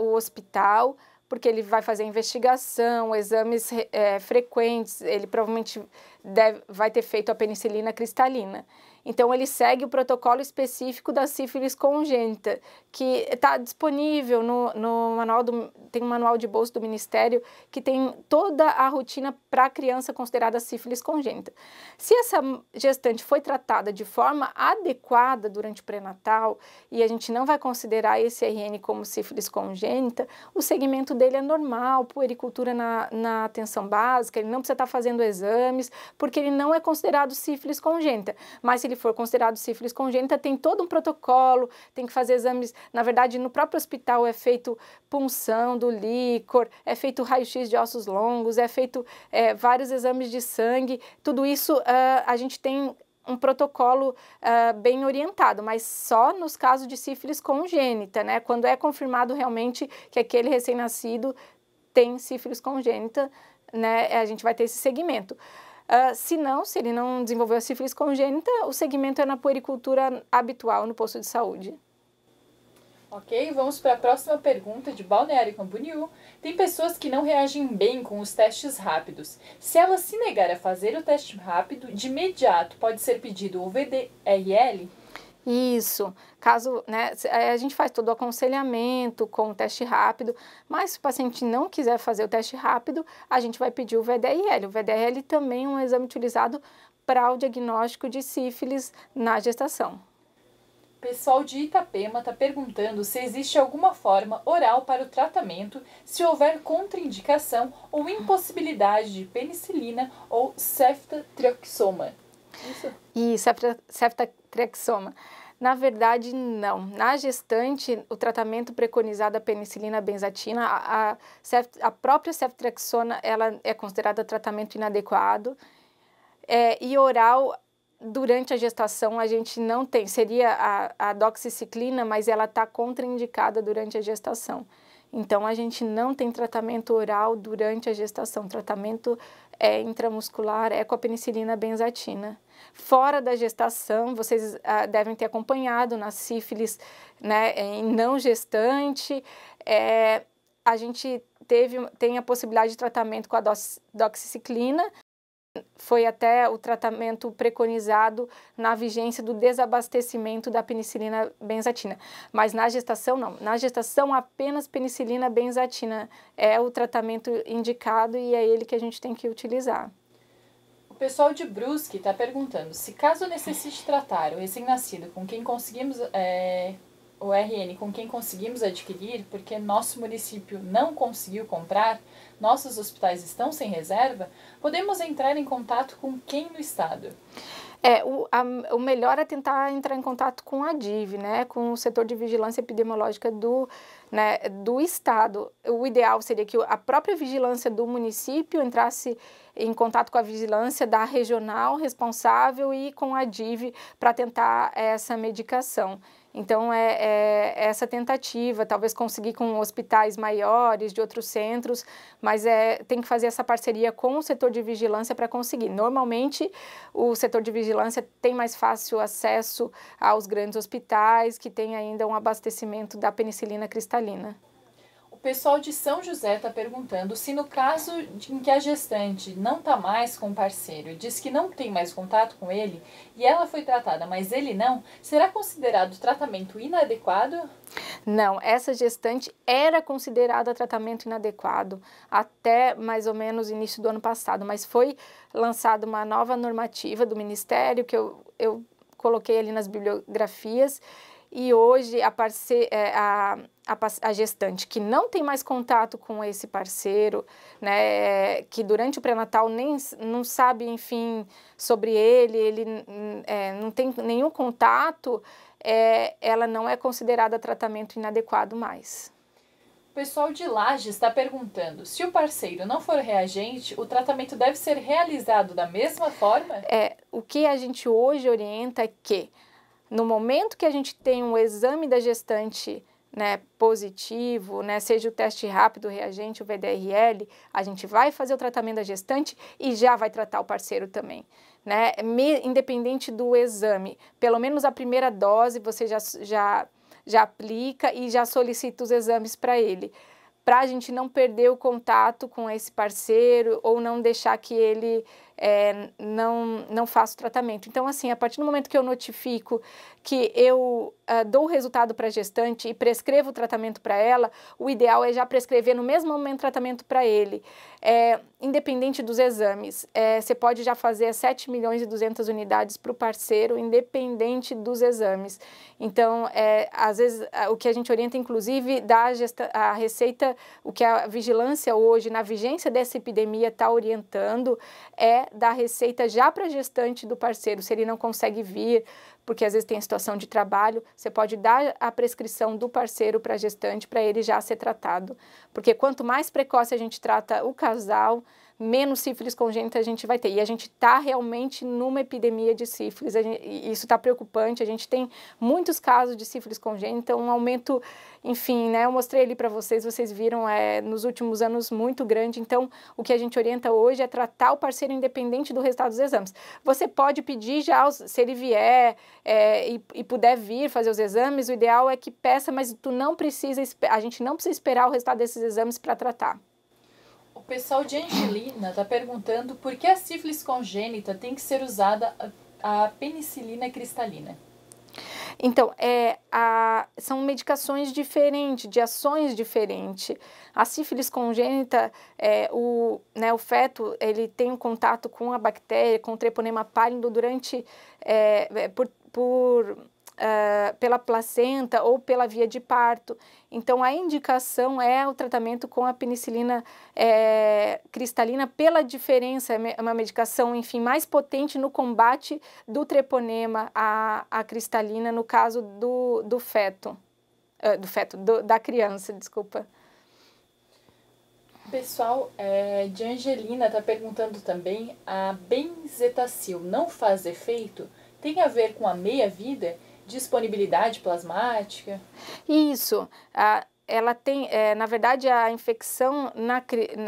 o hospital, porque ele vai fazer investigação, exames é, frequentes, ele provavelmente deve, vai ter feito a penicilina cristalina. Então, ele segue o protocolo específico da sífilis congênita, que está disponível no, no manual do, tem um manual de bolso do Ministério que tem toda a rotina para a criança considerada sífilis congênita. Se essa gestante foi tratada de forma adequada durante o pré-natal e a gente não vai considerar esse RN como sífilis congênita, o segmento dele é normal, puericultura na, na atenção básica, ele não precisa estar tá fazendo exames, porque ele não é considerado sífilis congênita, mas ele ele for considerado sífilis congênita, tem todo um protocolo, tem que fazer exames. Na verdade, no próprio hospital é feito punção do líquor, é feito raio-x de ossos longos, é feito é, vários exames de sangue. Tudo isso uh, a gente tem um protocolo uh, bem orientado, mas só nos casos de sífilis congênita, né? Quando é confirmado realmente que aquele recém-nascido tem sífilis congênita, né? A gente vai ter esse segmento. Uh, se não, se ele não desenvolveu a sífilis congênita, o segmento é na puericultura habitual no posto de saúde. Ok, vamos para a próxima pergunta de Balneário Camboriú. Tem pessoas que não reagem bem com os testes rápidos. Se ela se negar a fazer o teste rápido, de imediato pode ser pedido o VDRL? Isso. Caso, né, é, a gente faz todo o aconselhamento com o teste rápido, mas se o paciente não quiser fazer o teste rápido, a gente vai pedir o VDRL. O VDRL também é um exame utilizado para o diagnóstico de sífilis na gestação. Pessoal de Itapema está perguntando se existe alguma forma oral para o tratamento, se houver contraindicação ou impossibilidade de penicilina ou ceftatrioxoma. Isso. Isso, ceftatrioxoma trexoma. Na verdade, não. Na gestante, o tratamento preconizado a penicilina benzatina, a, a, a própria ceftrexona, ela é considerada tratamento inadequado. É, e oral, durante a gestação, a gente não tem. Seria a, a doxiciclina, mas ela está contraindicada durante a gestação. Então, a gente não tem tratamento oral durante a gestação. Tratamento é intramuscular é com a penicilina benzatina. Fora da gestação, vocês ah, devem ter acompanhado na sífilis, né, em não gestante, é, a gente teve, tem a possibilidade de tratamento com a doxiciclina, foi até o tratamento preconizado na vigência do desabastecimento da penicilina benzatina. Mas na gestação, não. Na gestação, apenas penicilina benzatina é o tratamento indicado e é ele que a gente tem que utilizar. O pessoal de Brusque está perguntando se caso necessite tratar o recém-nascido com quem conseguimos é o RN com quem conseguimos adquirir, porque nosso município não conseguiu comprar, nossos hospitais estão sem reserva, podemos entrar em contato com quem no Estado? É, o, a, o melhor é tentar entrar em contato com a DIV, né, com o setor de vigilância epidemiológica do né, do Estado. O ideal seria que a própria vigilância do município entrasse em contato com a vigilância da regional responsável e com a DIV para tentar essa medicação. Então, é, é, essa tentativa, talvez conseguir com hospitais maiores, de outros centros, mas é, tem que fazer essa parceria com o setor de vigilância para conseguir. Normalmente, o setor de vigilância tem mais fácil acesso aos grandes hospitais, que tem ainda um abastecimento da penicilina cristalina. O pessoal de São José está perguntando se no caso em que a gestante não está mais com o parceiro, diz que não tem mais contato com ele e ela foi tratada, mas ele não, será considerado tratamento inadequado? Não, essa gestante era considerada tratamento inadequado até mais ou menos início do ano passado, mas foi lançada uma nova normativa do Ministério que eu, eu coloquei ali nas bibliografias e hoje a, parce, é, a, a, a, gestante que não tem mais contato com esse parceiro, né, que durante o pré-natal nem não sabe, enfim, sobre ele, ele é, não tem nenhum contato, é, ela não é considerada tratamento inadequado mais. O pessoal de laje está perguntando: se o parceiro não for reagente, o tratamento deve ser realizado da mesma forma? É, o que a gente hoje orienta é que no momento que a gente tem um exame da gestante né, positivo, né, seja o teste rápido, reagente, o VDRL, a gente vai fazer o tratamento da gestante e já vai tratar o parceiro também. Né? Me, independente do exame, pelo menos a primeira dose você já, já, já aplica e já solicita os exames para ele, para a gente não perder o contato com esse parceiro ou não deixar que ele é, não, não faça o tratamento. Então, assim, a partir do momento que eu notifico que eu uh, dou o resultado para a gestante e prescrevo o tratamento para ela, o ideal é já prescrever no mesmo momento o tratamento para ele, é, independente dos exames. É, você pode já fazer 7 milhões e 200 unidades para o parceiro, independente dos exames. Então, é, às vezes, o que a gente orienta, inclusive, da a receita, o que a vigilância hoje, na vigência dessa epidemia, está orientando, é da receita já para a gestante do parceiro, se ele não consegue vir, porque às vezes tem a situação de trabalho, você pode dar a prescrição do parceiro para a gestante para ele já ser tratado. Porque quanto mais precoce a gente trata o casal, menos sífilis congênita a gente vai ter. E a gente está realmente numa epidemia de sífilis, gente, isso está preocupante. A gente tem muitos casos de sífilis congênita, um aumento, enfim, né? Eu mostrei ali para vocês, vocês viram, é, nos últimos anos muito grande. Então, o que a gente orienta hoje é tratar o parceiro independente do resultado dos exames. Você pode pedir já, se ele vier é, e, e puder vir fazer os exames, o ideal é que peça, mas tu não precisa, a gente não precisa esperar o resultado desses exames para tratar pessoal de Angelina está perguntando por que a sífilis congênita tem que ser usada a, a penicilina cristalina. Então, é, a, são medicações diferentes, de ações diferentes. A sífilis congênita, é, o, né, o feto ele tem um contato com a bactéria, com o treponema pálido durante, é, é por, por ah, pela placenta ou pela via de parto. Então, a indicação é o tratamento com a penicilina é, cristalina pela diferença, é, é uma medicação, enfim, mais potente no combate do treponema à, à cristalina, no caso do, do feto, ah, do feto, do, da criança, desculpa. Pessoal é, de Angelina está perguntando também a benzetacil não faz efeito? Tem a ver com a meia-vida? disponibilidade plasmática? Isso. A, ela tem, é, na verdade, a infecção, na,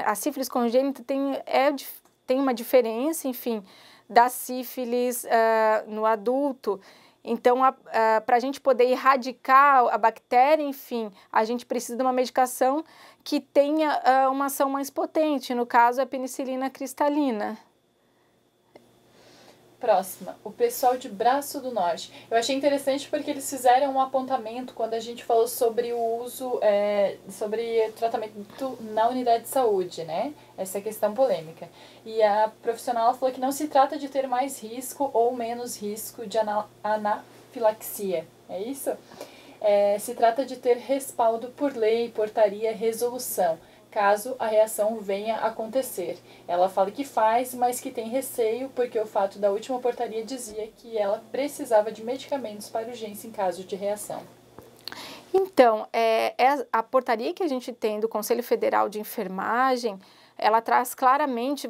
a sífilis congênita tem, é, tem uma diferença, enfim, da sífilis uh, no adulto. Então, para a ah, gente poder erradicar a bactéria, enfim, a gente precisa de uma medicação que tenha uh, uma ação mais potente. No caso, a penicilina cristalina próxima, o pessoal de Braço do Norte. Eu achei interessante porque eles fizeram um apontamento quando a gente falou sobre o uso, é, sobre tratamento na unidade de saúde, né? Essa é questão polêmica. E a profissional falou que não se trata de ter mais risco ou menos risco de anafilaxia. É isso? É, se trata de ter respaldo por lei, portaria, resolução caso a reação venha a acontecer. Ela fala que faz, mas que tem receio porque o fato da última portaria dizia que ela precisava de medicamentos para urgência em caso de reação. Então, é, é a portaria que a gente tem do Conselho Federal de Enfermagem, ela traz claramente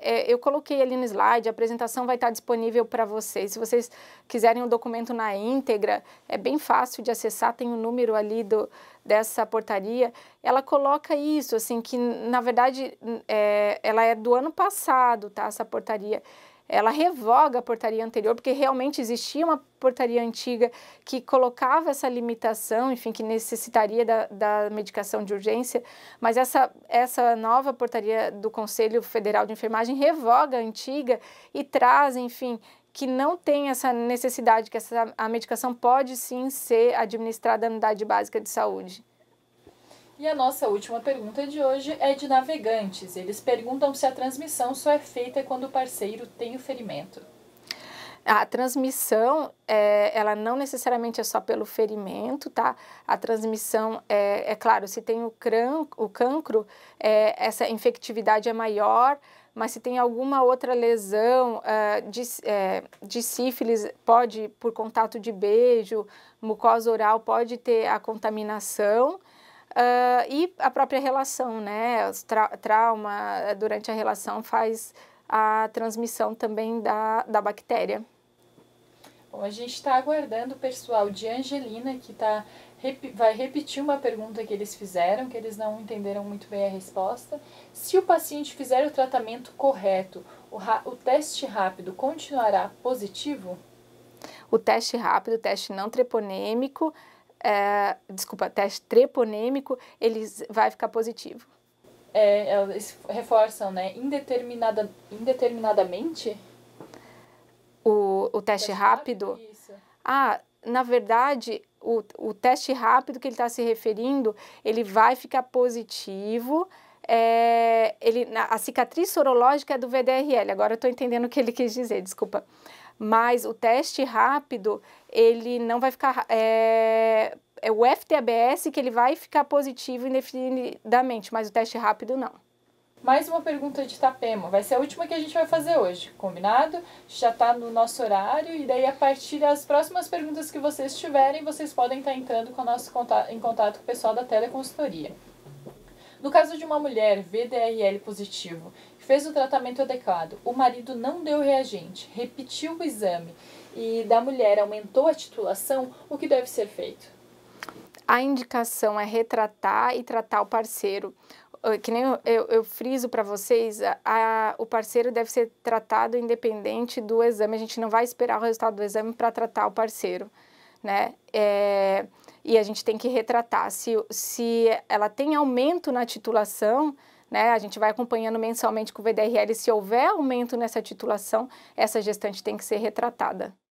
é, eu coloquei ali no slide, a apresentação vai estar disponível para vocês. Se vocês quiserem o um documento na íntegra, é bem fácil de acessar, tem o um número ali do, dessa portaria. Ela coloca isso, assim, que na verdade é, ela é do ano passado, tá? Essa portaria ela revoga a portaria anterior, porque realmente existia uma portaria antiga que colocava essa limitação, enfim, que necessitaria da, da medicação de urgência, mas essa, essa nova portaria do Conselho Federal de Enfermagem revoga a antiga e traz, enfim, que não tem essa necessidade, que essa, a medicação pode sim ser administrada na unidade básica de saúde. E a nossa última pergunta de hoje é de navegantes. Eles perguntam se a transmissão só é feita quando o parceiro tem o ferimento. A transmissão, é, ela não necessariamente é só pelo ferimento, tá? A transmissão, é, é claro, se tem o, cran, o cancro, é, essa infectividade é maior, mas se tem alguma outra lesão é, de, é, de, sífilis, pode, por contato de beijo, mucosa oral, pode ter a contaminação. Uh, e a própria relação, né? Tra trauma eh, durante a relação faz a transmissão também da, da bactéria. Bom, a gente está aguardando o pessoal de Angelina, que tá, rep vai repetir uma pergunta que eles fizeram, que eles não entenderam muito bem a resposta. Se o paciente fizer o tratamento correto, o, o teste rápido continuará positivo? O teste rápido, o teste não treponêmico, é, desculpa, teste treponêmico, ele vai ficar positivo. É, eles reforçam, né? Indeterminada, indeterminadamente? O, o teste, teste rápido? rápido ah, na verdade, o, o teste rápido que ele está se referindo, ele vai ficar positivo. É, ele, a cicatriz sorológica é do VDRL, agora eu estou entendendo o que ele quis dizer, desculpa. Mas o teste rápido, ele não vai ficar. É, é o FTBS que ele vai ficar positivo indefinidamente, mas o teste rápido não. Mais uma pergunta de Tapemo. Vai ser a última que a gente vai fazer hoje, combinado? Já está no nosso horário e daí a partir das próximas perguntas que vocês tiverem, vocês podem estar tá entrando com nosso contato, em contato com o pessoal da teleconsultoria. No caso de uma mulher VDRL positivo, fez o tratamento adequado, o marido não deu reagente, repetiu o exame e da mulher aumentou a titulação, o que deve ser feito? A indicação é retratar e tratar o parceiro ah, que nem eu, eu, eu friso para vocês, a, a, o parceiro deve ser tratado independente do exame. A gente não vai esperar o resultado do exame para tratar o parceiro, né? É, e a gente tem que retratar. Se, se ela tem aumento na titulação, né? A gente vai acompanhando mensalmente com o VDRL. Se houver aumento nessa titulação, essa gestante tem que ser retratada.